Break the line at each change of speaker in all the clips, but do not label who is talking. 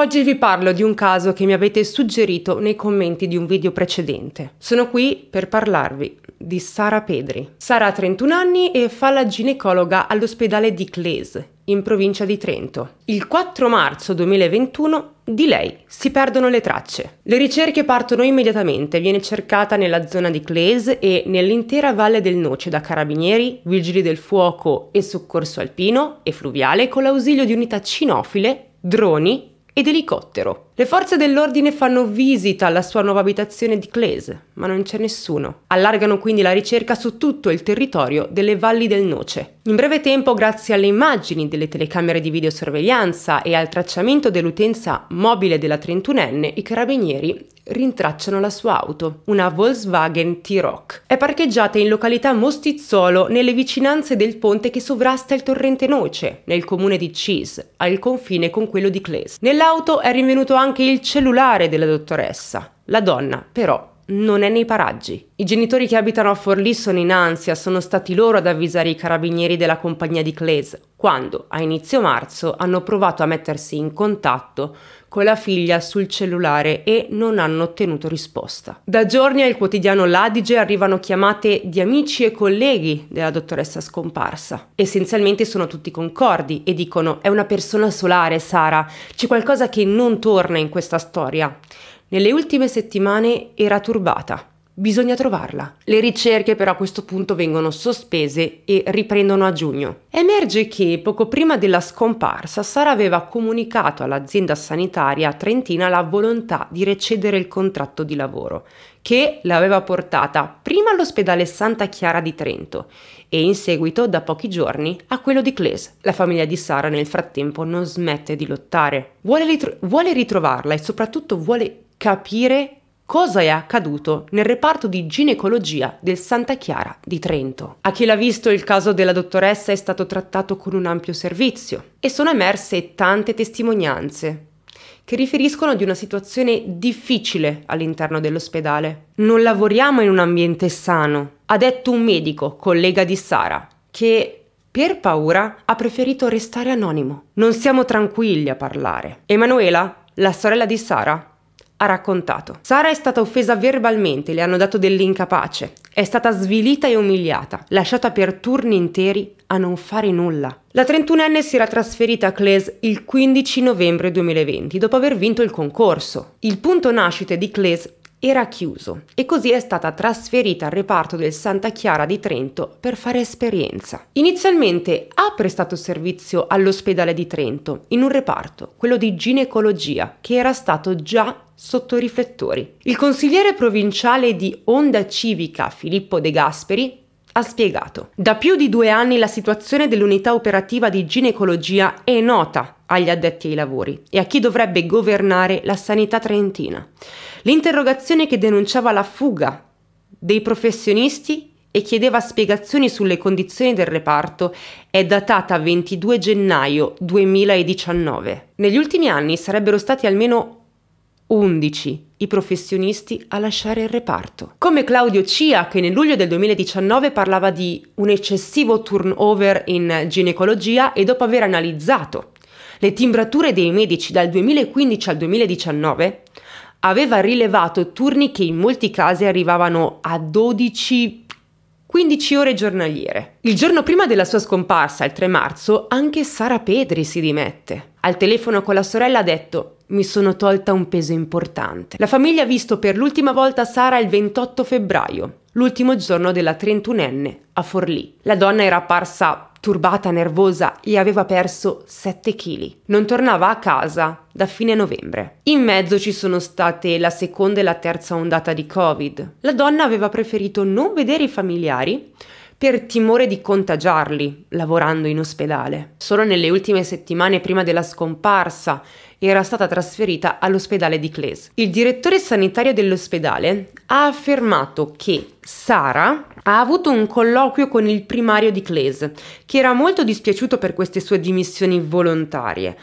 Oggi vi parlo di un caso che mi avete suggerito nei commenti di un video precedente. Sono qui per parlarvi di Sara Pedri. Sara ha 31 anni e fa la ginecologa all'ospedale di Claes, in provincia di Trento. Il 4 marzo 2021 di lei si perdono le tracce. Le ricerche partono immediatamente, viene cercata nella zona di Claes e nell'intera valle del Noce da carabinieri, vigili del fuoco e soccorso alpino e fluviale con l'ausilio di unità cinofile, droni ed elicottero. Le forze dell'ordine fanno visita alla sua nuova abitazione di Clase, ma non c'è nessuno. Allargano quindi la ricerca su tutto il territorio delle valli del Noce. In breve tempo, grazie alle immagini delle telecamere di videosorveglianza e al tracciamento dell'utenza mobile della 31enne, i carabinieri rintracciano la sua auto, una Volkswagen T-Rock. È parcheggiata in località Mostizzolo, nelle vicinanze del ponte che sovrasta il torrente Noce, nel comune di Cheese, al confine con quello di Cles. Nell'auto è rinvenuto anche il cellulare della dottoressa. La donna, però, non è nei paraggi. I genitori che abitano a Forlì sono in ansia, sono stati loro ad avvisare i carabinieri della compagnia di Cles, quando, a inizio marzo, hanno provato a mettersi in contatto con la figlia sul cellulare e non hanno ottenuto risposta. Da giorni al quotidiano L'Adige arrivano chiamate di amici e colleghi della dottoressa scomparsa. Essenzialmente sono tutti concordi e dicono è una persona solare Sara, c'è qualcosa che non torna in questa storia. Nelle ultime settimane era turbata Bisogna trovarla. Le ricerche però a questo punto vengono sospese e riprendono a giugno. Emerge che poco prima della scomparsa Sara aveva comunicato all'azienda sanitaria trentina la volontà di recedere il contratto di lavoro, che l'aveva portata prima all'ospedale Santa Chiara di Trento e in seguito, da pochi giorni, a quello di Cles. La famiglia di Sara nel frattempo non smette di lottare. Vuole, ritro- vuole ritrovarla e soprattutto vuole capire cosa è accaduto nel reparto di ginecologia del Santa Chiara di Trento. A chi l'ha visto il caso della dottoressa è stato trattato con un ampio servizio e sono emerse tante testimonianze che riferiscono di una situazione difficile all'interno dell'ospedale. Non lavoriamo in un ambiente sano, ha detto un medico, collega di Sara, che per paura ha preferito restare anonimo. Non siamo tranquilli a parlare. Emanuela, la sorella di Sara, ha raccontato. Sara è stata offesa verbalmente, le hanno dato dell'incapace, è stata svilita e umiliata, lasciata per turni interi a non fare nulla. La 31enne si era trasferita a Claes il 15 novembre 2020 dopo aver vinto il concorso. Il punto nascite di Claes era chiuso e così è stata trasferita al reparto del Santa Chiara di Trento per fare esperienza. Inizialmente ha prestato servizio all'ospedale di Trento in un reparto, quello di ginecologia, che era stato già sotto riflettori. Il consigliere provinciale di Onda Civica, Filippo De Gasperi, ha spiegato. Da più di due anni la situazione dell'unità operativa di ginecologia è nota agli addetti ai lavori e a chi dovrebbe governare la sanità trentina. L'interrogazione che denunciava la fuga dei professionisti e chiedeva spiegazioni sulle condizioni del reparto è datata 22 gennaio 2019. Negli ultimi anni sarebbero stati almeno 11 i professionisti a lasciare il reparto. Come Claudio Cia, che nel luglio del 2019 parlava di un eccessivo turnover in ginecologia e dopo aver analizzato le timbrature dei medici dal 2015 al 2019, aveva rilevato turni che in molti casi arrivavano a 12 15 ore giornaliere. Il giorno prima della sua scomparsa, il 3 marzo, anche Sara Pedri si dimette. Al telefono con la sorella ha detto mi sono tolta un peso importante. La famiglia ha visto per l'ultima volta Sara il 28 febbraio, l'ultimo giorno della 31enne a Forlì. La donna era apparsa turbata, nervosa e aveva perso 7 kg. Non tornava a casa da fine novembre. In mezzo ci sono state la seconda e la terza ondata di Covid. La donna aveva preferito non vedere i familiari per timore di contagiarli lavorando in ospedale. Solo nelle ultime settimane prima della scomparsa era stata trasferita all'ospedale di Cles. Il direttore sanitario dell'ospedale ha affermato che Sara ha avuto un colloquio con il primario di Cles, che era molto dispiaciuto per queste sue dimissioni volontarie.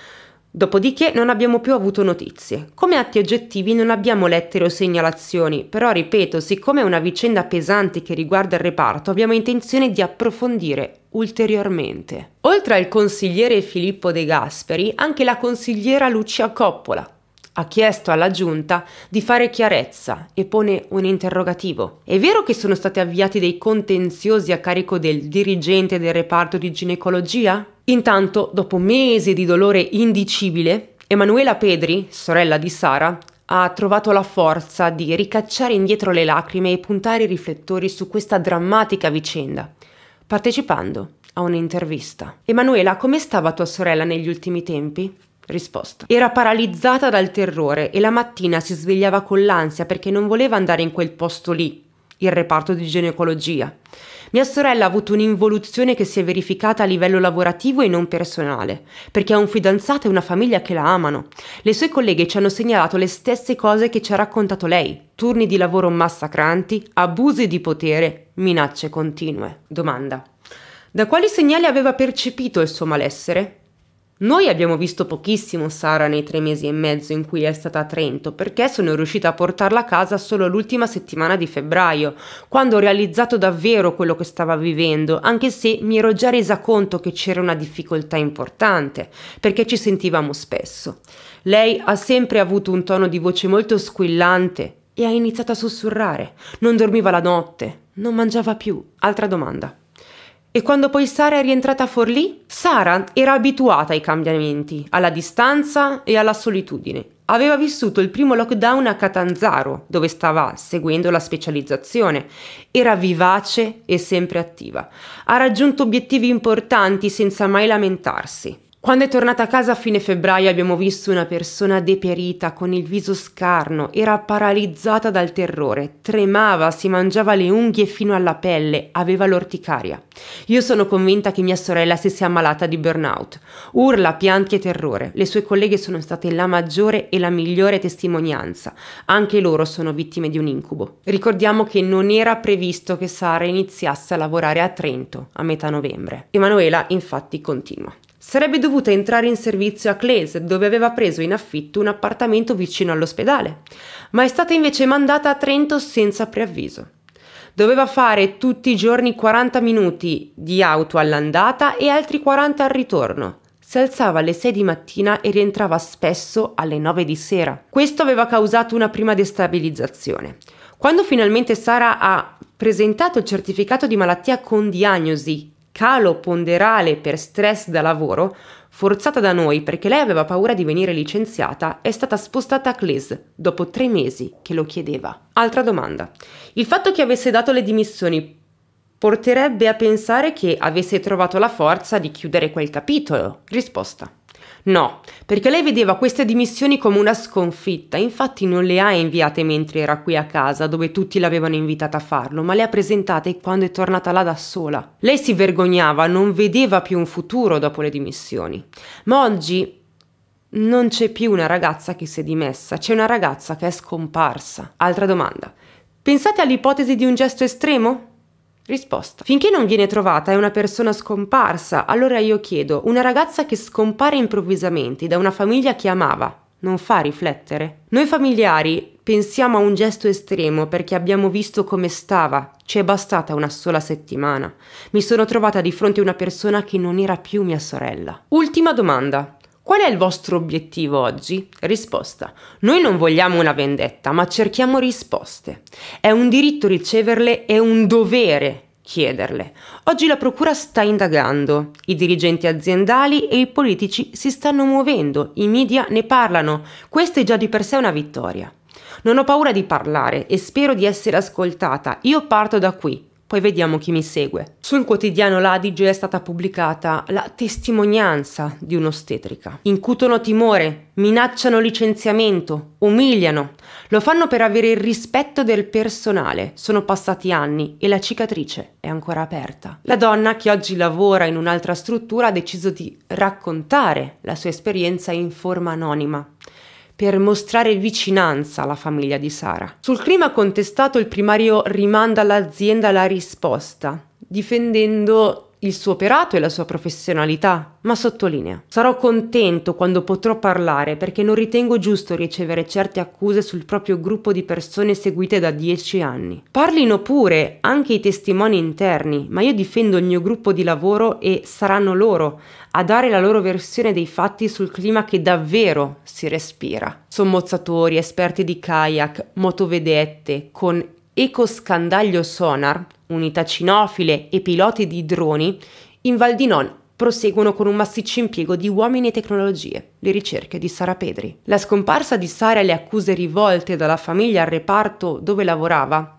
Dopodiché non abbiamo più avuto notizie. Come atti oggettivi non abbiamo lettere o segnalazioni, però ripeto, siccome è una vicenda pesante che riguarda il reparto, abbiamo intenzione di approfondire ulteriormente. Oltre al consigliere Filippo De Gasperi, anche la consigliera Lucia Coppola, ha chiesto alla giunta di fare chiarezza e pone un interrogativo. È vero che sono stati avviati dei contenziosi a carico del dirigente del reparto di ginecologia? Intanto, dopo mesi di dolore indicibile, Emanuela Pedri, sorella di Sara, ha trovato la forza di ricacciare indietro le lacrime e puntare i riflettori su questa drammatica vicenda, partecipando a un'intervista. Emanuela, come stava tua sorella negli ultimi tempi? Risposta. Era paralizzata dal terrore e la mattina si svegliava con l'ansia perché non voleva andare in quel posto lì, il reparto di ginecologia. Mia sorella ha avuto un'involuzione che si è verificata a livello lavorativo e non personale, perché ha un fidanzato e una famiglia che la amano. Le sue colleghe ci hanno segnalato le stesse cose che ci ha raccontato lei, turni di lavoro massacranti, abusi di potere, minacce continue. Domanda. Da quali segnali aveva percepito il suo malessere? Noi abbiamo visto pochissimo Sara nei tre mesi e mezzo in cui è stata a Trento, perché sono riuscita a portarla a casa solo l'ultima settimana di febbraio, quando ho realizzato davvero quello che stava vivendo, anche se mi ero già resa conto che c'era una difficoltà importante, perché ci sentivamo spesso. Lei ha sempre avuto un tono di voce molto squillante e ha iniziato a sussurrare. Non dormiva la notte, non mangiava più. Altra domanda. E quando poi Sara è rientrata a Forlì, Sara era abituata ai cambiamenti, alla distanza e alla solitudine. Aveva vissuto il primo lockdown a Catanzaro, dove stava seguendo la specializzazione. Era vivace e sempre attiva. Ha raggiunto obiettivi importanti senza mai lamentarsi. Quando è tornata a casa a fine febbraio abbiamo visto una persona deperita, con il viso scarno, era paralizzata dal terrore, tremava, si mangiava le unghie fino alla pelle, aveva l'orticaria. Io sono convinta che mia sorella si sia ammalata di burnout. Urla, pianti e terrore. Le sue colleghe sono state la maggiore e la migliore testimonianza. Anche loro sono vittime di un incubo. Ricordiamo che non era previsto che Sara iniziasse a lavorare a Trento a metà novembre. Emanuela infatti continua sarebbe dovuta entrare in servizio a Clays, dove aveva preso in affitto un appartamento vicino all'ospedale, ma è stata invece mandata a Trento senza preavviso. Doveva fare tutti i giorni 40 minuti di auto all'andata e altri 40 al ritorno. Si alzava alle 6 di mattina e rientrava spesso alle 9 di sera. Questo aveva causato una prima destabilizzazione. Quando finalmente Sara ha presentato il certificato di malattia con diagnosi calo ponderale per stress da lavoro, forzata da noi perché lei aveva paura di venire licenziata, è stata spostata a Clis dopo tre mesi che lo chiedeva. Altra domanda. Il fatto che avesse dato le dimissioni porterebbe a pensare che avesse trovato la forza di chiudere quel capitolo? Risposta. No, perché lei vedeva queste dimissioni come una sconfitta, infatti non le ha inviate mentre era qui a casa, dove tutti l'avevano invitata a farlo, ma le ha presentate quando è tornata là da sola. Lei si vergognava, non vedeva più un futuro dopo le dimissioni. Ma oggi non c'è più una ragazza che si è dimessa, c'è una ragazza che è scomparsa. Altra domanda. Pensate all'ipotesi di un gesto estremo? Risposta. Finché non viene trovata è una persona scomparsa, allora io chiedo, una ragazza che scompare improvvisamente da una famiglia che amava, non fa riflettere? Noi familiari pensiamo a un gesto estremo perché abbiamo visto come stava, ci è bastata una sola settimana. Mi sono trovata di fronte a una persona che non era più mia sorella. Ultima domanda. Qual è il vostro obiettivo oggi? Risposta. Noi non vogliamo una vendetta, ma cerchiamo risposte. È un diritto riceverle e un dovere chiederle. Oggi la Procura sta indagando, i dirigenti aziendali e i politici si stanno muovendo, i media ne parlano, questa è già di per sé una vittoria. Non ho paura di parlare e spero di essere ascoltata, io parto da qui, poi vediamo chi mi segue. Sul quotidiano L'Adige è stata pubblicata la testimonianza di un'ostetrica. Incutono timore, minacciano licenziamento, umiliano. Lo fanno per avere il rispetto del personale. Sono passati anni e la cicatrice è ancora aperta. La donna che oggi lavora in un'altra struttura ha deciso di raccontare la sua esperienza in forma anonima per mostrare vicinanza alla famiglia di Sara. Sul clima contestato il primario rimanda all'azienda la risposta, difendendo il suo operato e la sua professionalità, ma sottolinea: Sarò contento quando potrò parlare perché non ritengo giusto ricevere certe accuse sul proprio gruppo di persone seguite da dieci anni. Parlino pure anche i testimoni interni, ma io difendo il mio gruppo di lavoro e saranno loro a dare la loro versione dei fatti sul clima che davvero si respira. Sommozzatori, esperti di kayak, motovedette, con ecoscandaglio sonar, unità cinofile e piloti di droni, in Val di Non proseguono con un massiccio impiego di uomini e tecnologie, le ricerche di Sara Pedri. La scomparsa di Sara e le accuse rivolte dalla famiglia al reparto dove lavorava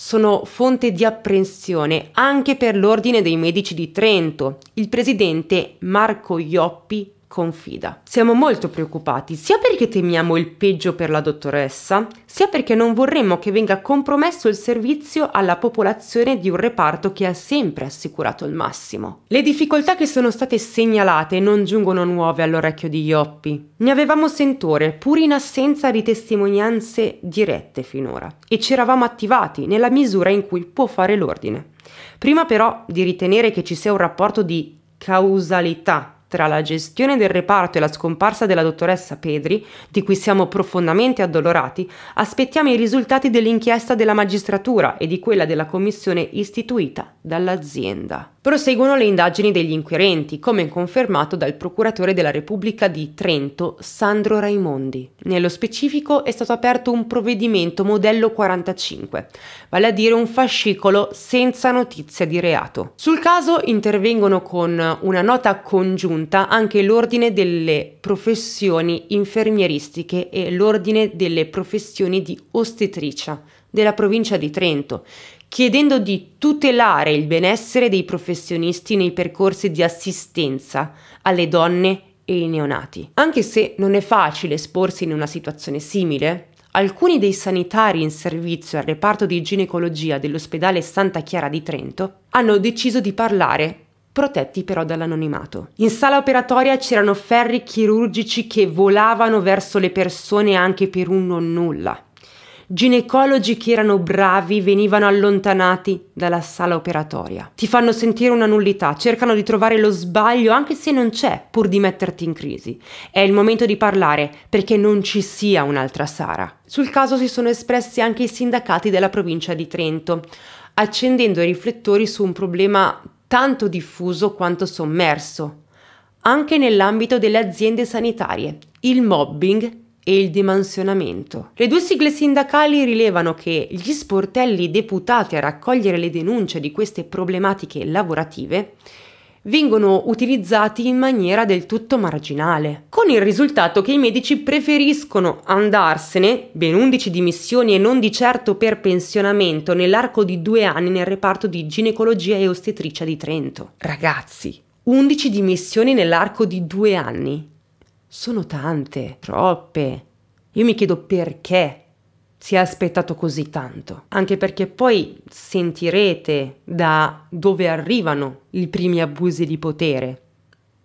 sono fonte di apprensione anche per l'Ordine dei Medici di Trento, il presidente Marco Ioppi confida. Siamo molto preoccupati sia perché temiamo il peggio per la dottoressa, sia perché non vorremmo che venga compromesso il servizio alla popolazione di un reparto che ha sempre assicurato il massimo. Le difficoltà che sono state segnalate non giungono nuove all'orecchio di Ioppi. Ne avevamo sentore pur in assenza di testimonianze dirette finora e ci eravamo attivati nella misura in cui può fare l'ordine. Prima però di ritenere che ci sia un rapporto di causalità tra la gestione del reparto e la scomparsa della dottoressa Pedri, di cui siamo profondamente addolorati, aspettiamo i risultati dell'inchiesta della magistratura e di quella della commissione istituita dall'azienda proseguono le indagini degli inquirenti, come confermato dal procuratore della Repubblica di Trento, Sandro Raimondi. Nello specifico è stato aperto un provvedimento modello 45, vale a dire un fascicolo senza notizia di reato. Sul caso intervengono con una nota congiunta anche l'ordine delle professioni infermieristiche e l'ordine delle professioni di ostetricia della provincia di Trento, chiedendo di tutelare il benessere dei professionisti nei percorsi di assistenza alle donne e ai neonati. Anche se non è facile esporsi in una situazione simile, alcuni dei sanitari in servizio al reparto di ginecologia dell'ospedale Santa Chiara di Trento hanno deciso di parlare protetti però dall'anonimato. In sala operatoria c'erano ferri chirurgici che volavano verso le persone anche per un non nulla. Ginecologi che erano bravi venivano allontanati dalla sala operatoria. Ti fanno sentire una nullità, cercano di trovare lo sbaglio anche se non c'è, pur di metterti in crisi. È il momento di parlare perché non ci sia un'altra Sara. Sul caso si sono espressi anche i sindacati della provincia di Trento, accendendo i riflettori su un problema tanto diffuso quanto sommerso, anche nell'ambito delle aziende sanitarie, il mobbing e il dimensionamento. Le due sigle sindacali rilevano che gli sportelli deputati a raccogliere le denunce di queste problematiche lavorative vengono utilizzati in maniera del tutto marginale, con il risultato che i medici preferiscono andarsene, ben 11 dimissioni e non di certo per pensionamento, nell'arco di due anni nel reparto di ginecologia e ostetricia di Trento. Ragazzi, 11 dimissioni nell'arco di due anni sono tante, troppe. Io mi chiedo perché si è aspettato così tanto, anche perché poi sentirete da dove arrivano i primi abusi di potere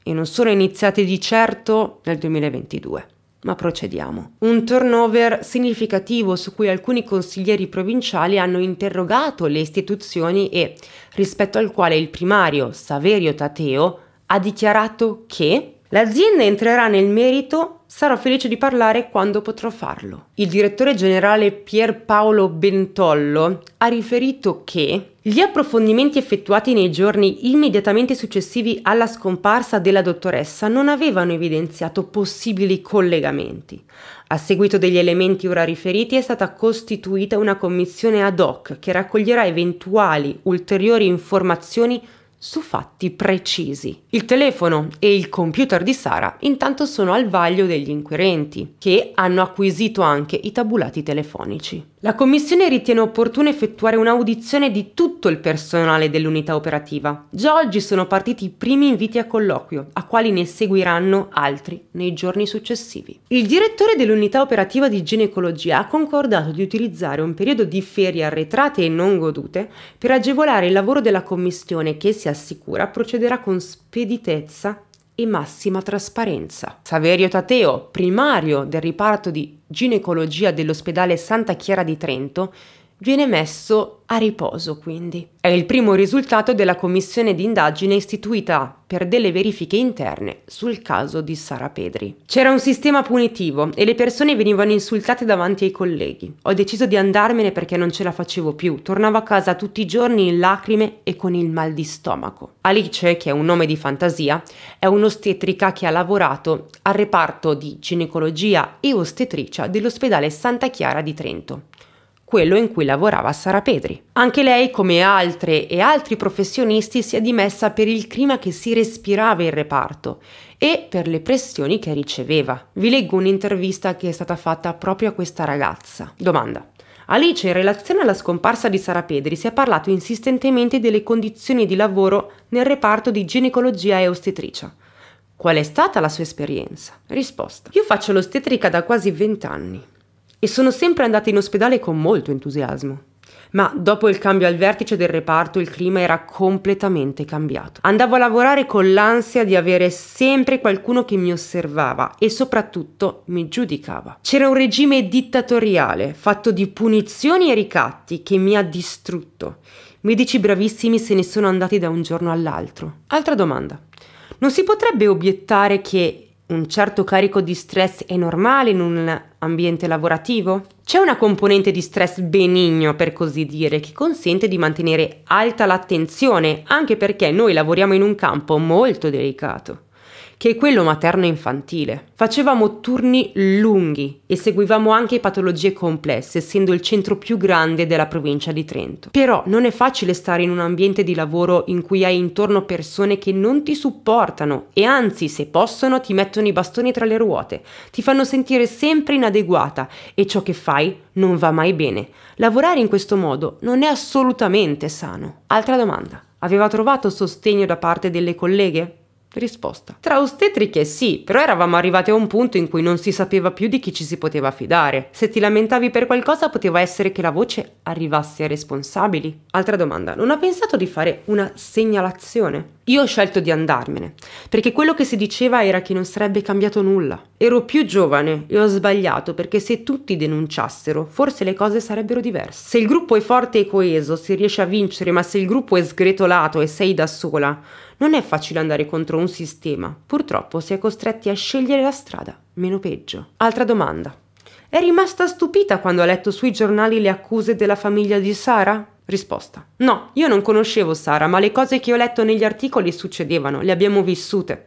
e non sono iniziati di certo nel 2022. Ma procediamo. Un turnover significativo su cui alcuni consiglieri provinciali hanno interrogato le istituzioni e rispetto al quale il primario Saverio Tateo ha dichiarato che L'azienda entrerà nel merito, sarò felice di parlare quando potrò farlo. Il direttore generale Pierpaolo Bentollo ha riferito che gli approfondimenti effettuati nei giorni immediatamente successivi alla scomparsa della dottoressa non avevano evidenziato possibili collegamenti. A seguito degli elementi ora riferiti è stata costituita una commissione ad hoc che raccoglierà eventuali ulteriori informazioni su fatti precisi. Il telefono e il computer di Sara intanto sono al vaglio degli inquirenti, che hanno acquisito anche i tabulati telefonici. La Commissione ritiene opportuno effettuare un'audizione di tutto il personale dell'unità operativa. Già oggi sono partiti i primi inviti a colloquio, a quali ne seguiranno altri nei giorni successivi. Il direttore dell'unità operativa di ginecologia ha concordato di utilizzare un periodo di ferie arretrate e non godute per agevolare il lavoro della Commissione che, si assicura, procederà con speditezza e massima trasparenza. Saverio Tateo, primario del riparto di ginecologia dell'ospedale Santa Chiara di Trento, viene messo a riposo quindi. È il primo risultato della commissione d'indagine istituita per delle verifiche interne sul caso di Sara Pedri. C'era un sistema punitivo e le persone venivano insultate davanti ai colleghi. Ho deciso di andarmene perché non ce la facevo più. Tornavo a casa tutti i giorni in lacrime e con il mal di stomaco. Alice, che è un nome di fantasia, è un'ostetrica che ha lavorato al reparto di ginecologia e ostetricia dell'ospedale Santa Chiara di Trento quello in cui lavorava Sara Pedri. Anche lei, come altre e altri professionisti, si è dimessa per il clima che si respirava in reparto e per le pressioni che riceveva. Vi leggo un'intervista che è stata fatta proprio a questa ragazza. Domanda. Alice, in relazione alla scomparsa di Sara Pedri, si è parlato insistentemente delle condizioni di lavoro nel reparto di ginecologia e ostetricia. Qual è stata la sua esperienza? Risposta. Io faccio l'ostetrica da quasi 20 anni e sono sempre andata in ospedale con molto entusiasmo. Ma dopo il cambio al vertice del reparto il clima era completamente cambiato. Andavo a lavorare con l'ansia di avere sempre qualcuno che mi osservava e soprattutto mi giudicava. C'era un regime dittatoriale fatto di punizioni e ricatti che mi ha distrutto. Medici bravissimi se ne sono andati da un giorno all'altro. Altra domanda. Non si potrebbe obiettare che un certo carico di stress è normale in un ambiente lavorativo? C'è una componente di stress benigno, per così dire, che consente di mantenere alta l'attenzione, anche perché noi lavoriamo in un campo molto delicato che è quello materno-infantile. Facevamo turni lunghi e seguivamo anche patologie complesse, essendo il centro più grande della provincia di Trento. Però non è facile stare in un ambiente di lavoro in cui hai intorno persone che non ti supportano e anzi, se possono, ti mettono i bastoni tra le ruote, ti fanno sentire sempre inadeguata e ciò che fai non va mai bene. Lavorare in questo modo non è assolutamente sano. Altra domanda. Aveva trovato sostegno da parte delle colleghe? Risposta. Tra ostetriche sì, però eravamo arrivati a un punto in cui non si sapeva più di chi ci si poteva fidare. Se ti lamentavi per qualcosa poteva essere che la voce arrivasse ai responsabili. Altra domanda, non ha pensato di fare una segnalazione? Io ho scelto di andarmene, perché quello che si diceva era che non sarebbe cambiato nulla. Ero più giovane e ho sbagliato perché se tutti denunciassero, forse le cose sarebbero diverse. Se il gruppo è forte e coeso, si riesce a vincere, ma se il gruppo è sgretolato e sei da sola, non è facile andare contro un sistema. Purtroppo si è costretti a scegliere la strada, meno peggio. Altra domanda. È rimasta stupita quando ha letto sui giornali le accuse della famiglia di Sara? Risposta. No, io non conoscevo Sara, ma le cose che ho letto negli articoli succedevano, le abbiamo vissute.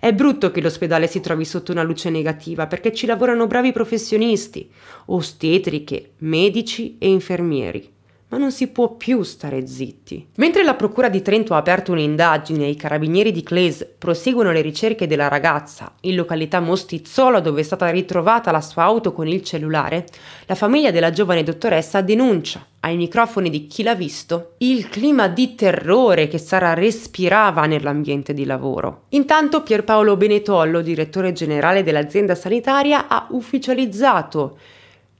È brutto che l'ospedale si trovi sotto una luce negativa perché ci lavorano bravi professionisti, ostetriche, medici e infermieri. Ma non si può più stare zitti. Mentre la Procura di Trento ha aperto un'indagine e i carabinieri di Cles proseguono le ricerche della ragazza in località Mostizzola dove è stata ritrovata la sua auto con il cellulare, la famiglia della giovane dottoressa denuncia ai microfoni di chi l'ha visto il clima di terrore che Sara respirava nell'ambiente di lavoro. Intanto Pierpaolo Benetollo, direttore generale dell'azienda sanitaria, ha ufficializzato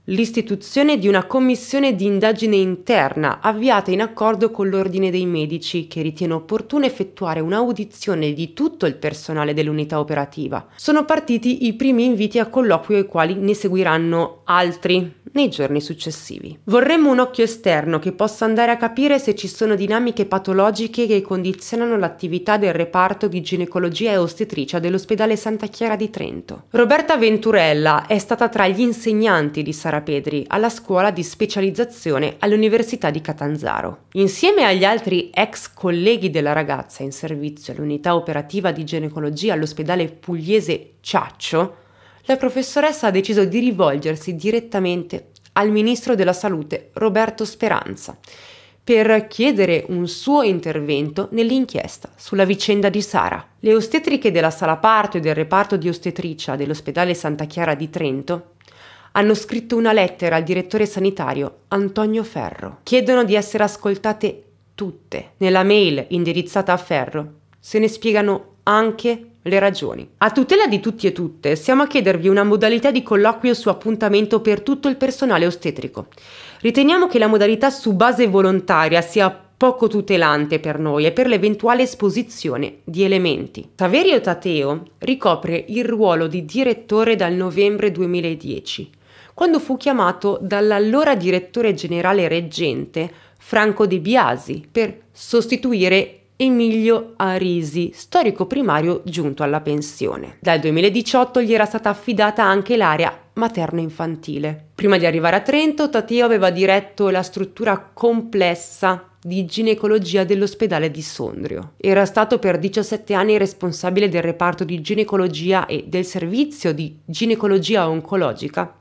l'istituzione di una commissione di indagine interna avviata in accordo con l'Ordine dei Medici che ritiene opportuno effettuare un'audizione di tutto il personale dell'unità operativa. Sono partiti i primi inviti a colloquio ai quali ne seguiranno altri nei giorni successivi. Vorremmo un occhio esterno che possa andare a capire se ci sono dinamiche patologiche che condizionano l'attività del reparto di ginecologia e ostetricia dell'ospedale Santa Chiara di Trento. Roberta Venturella è stata tra gli insegnanti di Sarajevo Pedri alla scuola di specializzazione all'Università di Catanzaro. Insieme agli altri ex colleghi della ragazza in servizio all'unità operativa di ginecologia all'ospedale pugliese Ciaccio, la professoressa ha deciso di rivolgersi direttamente al ministro della Salute Roberto Speranza per chiedere un suo intervento nell'inchiesta sulla vicenda di Sara. Le ostetriche della sala parto e del reparto di ostetricia dell'ospedale Santa Chiara di Trento hanno scritto una lettera al direttore sanitario Antonio Ferro. Chiedono di essere ascoltate tutte. Nella mail indirizzata a Ferro se ne spiegano anche le ragioni. A tutela di tutti e tutte, siamo a chiedervi una modalità di colloquio su appuntamento per tutto il personale ostetrico. Riteniamo che la modalità su base volontaria sia poco tutelante per noi e per l'eventuale esposizione di elementi. Saverio Tateo ricopre il ruolo di direttore dal novembre 2010 quando fu chiamato dall'allora direttore generale reggente Franco De Biasi per sostituire Emilio Arisi, storico primario giunto alla pensione. Dal 2018 gli era stata affidata anche l'area materno-infantile. Prima di arrivare a Trento, Tateo aveva diretto la struttura complessa di ginecologia dell'ospedale di Sondrio. Era stato per 17 anni responsabile del reparto di ginecologia e del servizio di ginecologia oncologica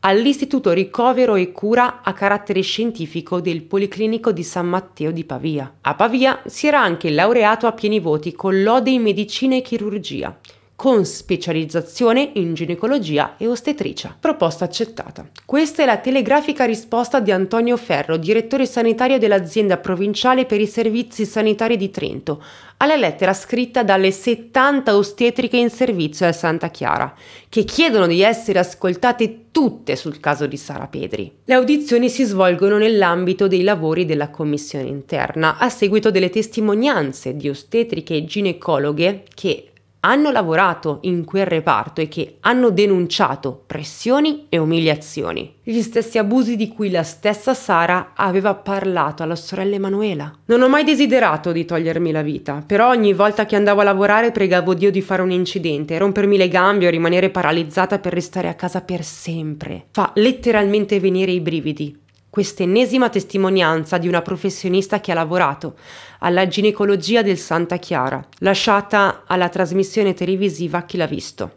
all'Istituto Ricovero e Cura a carattere scientifico del Policlinico di San Matteo di Pavia. A Pavia si era anche laureato a pieni voti con lode in medicina e chirurgia con specializzazione in ginecologia e ostetricia. Proposta accettata. Questa è la telegrafica risposta di Antonio Ferro, direttore sanitario dell'azienda provinciale per i servizi sanitari di Trento, alla lettera scritta dalle 70 ostetriche in servizio a Santa Chiara, che chiedono di essere ascoltate tutte sul caso di Sara Pedri. Le audizioni si svolgono nell'ambito dei lavori della commissione interna, a seguito delle testimonianze di ostetriche e ginecologhe che hanno lavorato in quel reparto e che hanno denunciato pressioni e umiliazioni, gli stessi abusi di cui la stessa Sara aveva parlato alla sorella Emanuela. Non ho mai desiderato di togliermi la vita, però ogni volta che andavo a lavorare pregavo Dio di fare un incidente, rompermi le gambe o rimanere paralizzata per restare a casa per sempre. Fa letteralmente venire i brividi quest'ennesima testimonianza di una professionista che ha lavorato alla ginecologia del Santa Chiara, lasciata alla trasmissione televisiva Chi l'ha visto,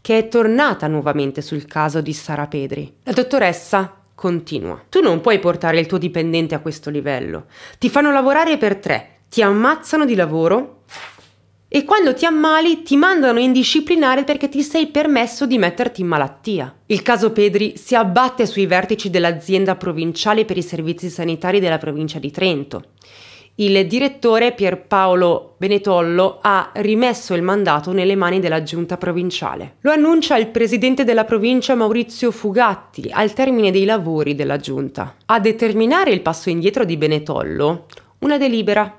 che è tornata nuovamente sul caso di Sara Pedri. La dottoressa continua. Tu non puoi portare il tuo dipendente a questo livello. Ti fanno lavorare per tre, ti ammazzano di lavoro e quando ti ammali ti mandano in disciplinare perché ti sei permesso di metterti in malattia. Il caso Pedri si abbatte sui vertici dell'azienda provinciale per i servizi sanitari della provincia di Trento. Il direttore Pierpaolo Benetollo ha rimesso il mandato nelle mani della giunta provinciale. Lo annuncia il presidente della provincia Maurizio Fugatti al termine dei lavori della giunta. A determinare il passo indietro di Benetollo, una delibera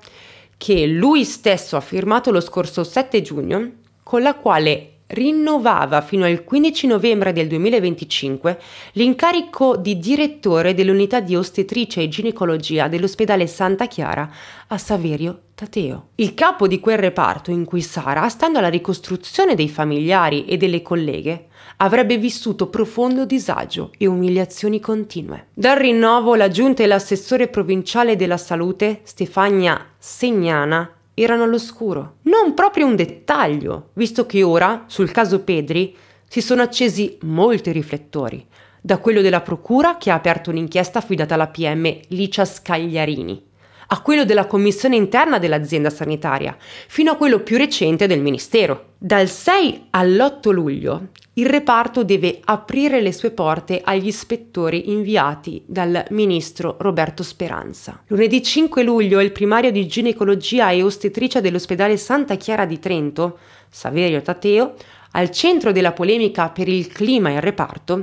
che lui stesso ha firmato lo scorso 7 giugno, con la quale rinnovava fino al 15 novembre del 2025 l'incarico di direttore dell'unità di ostetricia e ginecologia dell'ospedale Santa Chiara a Saverio Tateo. Il capo di quel reparto in cui Sara, stando alla ricostruzione dei familiari e delle colleghe, avrebbe vissuto profondo disagio e umiliazioni continue. Dal rinnovo la giunta e l'assessore provinciale della salute, Stefania Segnana, erano all'oscuro. Non proprio un dettaglio, visto che ora, sul caso Pedri, si sono accesi molti riflettori, da quello della Procura che ha aperto un'inchiesta affidata alla PM Licia Scagliarini a quello della commissione interna dell'azienda sanitaria, fino a quello più recente del Ministero. Dal 6 all'8 luglio il reparto deve aprire le sue porte agli ispettori inviati dal ministro Roberto Speranza. Lunedì 5 luglio il primario di ginecologia e ostetricia dell'ospedale Santa Chiara di Trento, Saverio Tateo, al centro della polemica per il clima in reparto,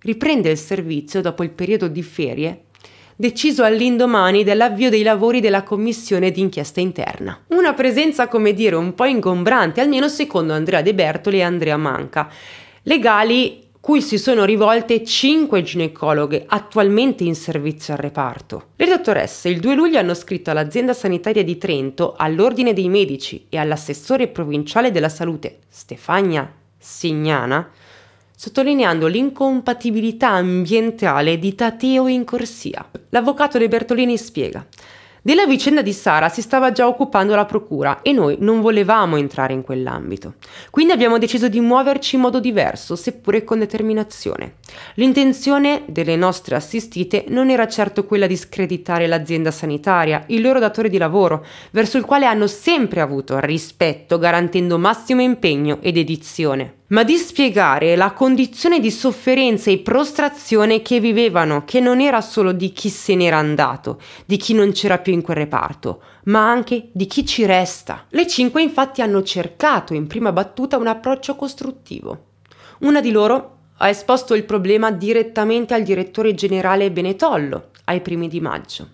riprende il servizio dopo il periodo di ferie deciso all'indomani dell'avvio dei lavori della commissione d'inchiesta interna. Una presenza, come dire, un po' ingombrante, almeno secondo Andrea De Bertoli e Andrea Manca, legali cui si sono rivolte cinque ginecologhe attualmente in servizio al reparto. Le dottoresse il 2 luglio hanno scritto all'azienda sanitaria di Trento, all'Ordine dei Medici e all'assessore provinciale della salute Stefania Signana sottolineando l'incompatibilità ambientale di Tateo in corsia. L'avvocato De Bertolini spiega. Della vicenda di Sara si stava già occupando la procura e noi non volevamo entrare in quell'ambito. Quindi abbiamo deciso di muoverci in modo diverso, seppure con determinazione. L'intenzione delle nostre assistite non era certo quella di screditare l'azienda sanitaria, il loro datore di lavoro, verso il quale hanno sempre avuto rispetto garantendo massimo impegno e dedizione ma di spiegare la condizione di sofferenza e prostrazione che vivevano, che non era solo di chi se n'era andato, di chi non c'era più in quel reparto, ma anche di chi ci resta. Le cinque infatti hanno cercato in prima battuta un approccio costruttivo. Una di loro ha esposto il problema direttamente al direttore generale Benetollo ai primi di maggio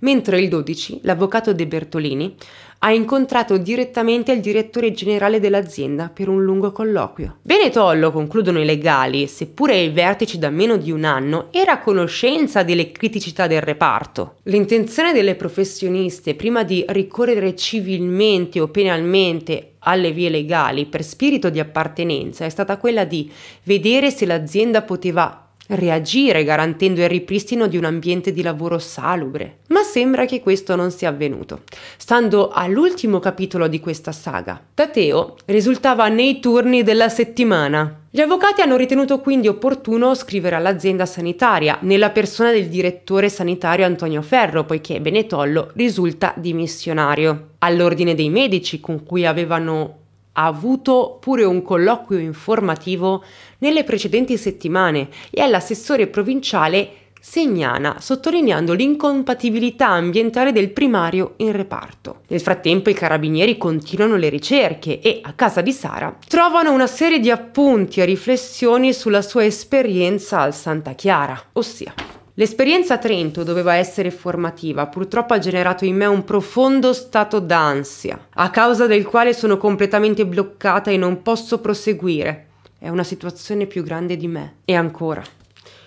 mentre il 12 l'avvocato De Bertolini ha incontrato direttamente il direttore generale dell'azienda per un lungo colloquio. Benetollo, concludono i legali, seppure il vertice da meno di un anno, era a conoscenza delle criticità del reparto. L'intenzione delle professioniste prima di ricorrere civilmente o penalmente alle vie legali per spirito di appartenenza è stata quella di vedere se l'azienda poteva reagire garantendo il ripristino di un ambiente di lavoro salubre. Ma sembra che questo non sia avvenuto, stando all'ultimo capitolo di questa saga. Tateo risultava nei turni della settimana, gli avvocati hanno ritenuto quindi opportuno scrivere all'azienda sanitaria, nella persona del direttore sanitario Antonio Ferro, poiché Benetollo risulta dimissionario. All'ordine dei medici, con cui avevano avuto pure un colloquio informativo, nelle precedenti settimane e all'assessore provinciale Segnana, sottolineando l'incompatibilità ambientale del primario in reparto. Nel frattempo i carabinieri continuano le ricerche e, a casa di Sara, trovano una serie di appunti e riflessioni sulla sua esperienza al Santa Chiara, ossia L'esperienza a Trento doveva essere formativa, purtroppo ha generato in me un profondo stato d'ansia, a causa del quale sono completamente bloccata e non posso proseguire è una situazione più grande di me. E ancora,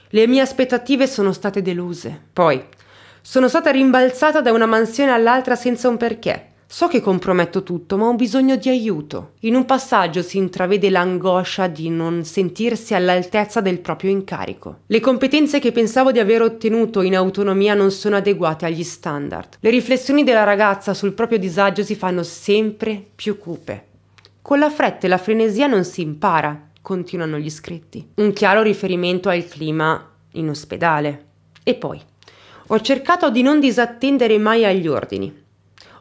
le mie aspettative sono state deluse. Poi, sono stata rimbalzata da una mansione all'altra senza un perché. So che comprometto tutto, ma ho bisogno di aiuto. In un passaggio si intravede l'angoscia di non sentirsi all'altezza del proprio incarico. Le competenze che pensavo di aver ottenuto in autonomia non sono adeguate agli standard. Le riflessioni della ragazza sul proprio disagio si fanno sempre più cupe. Con la fretta e la frenesia non si impara, continuano gli scritti. Un chiaro riferimento al clima in ospedale. E poi, ho cercato di non disattendere mai agli ordini.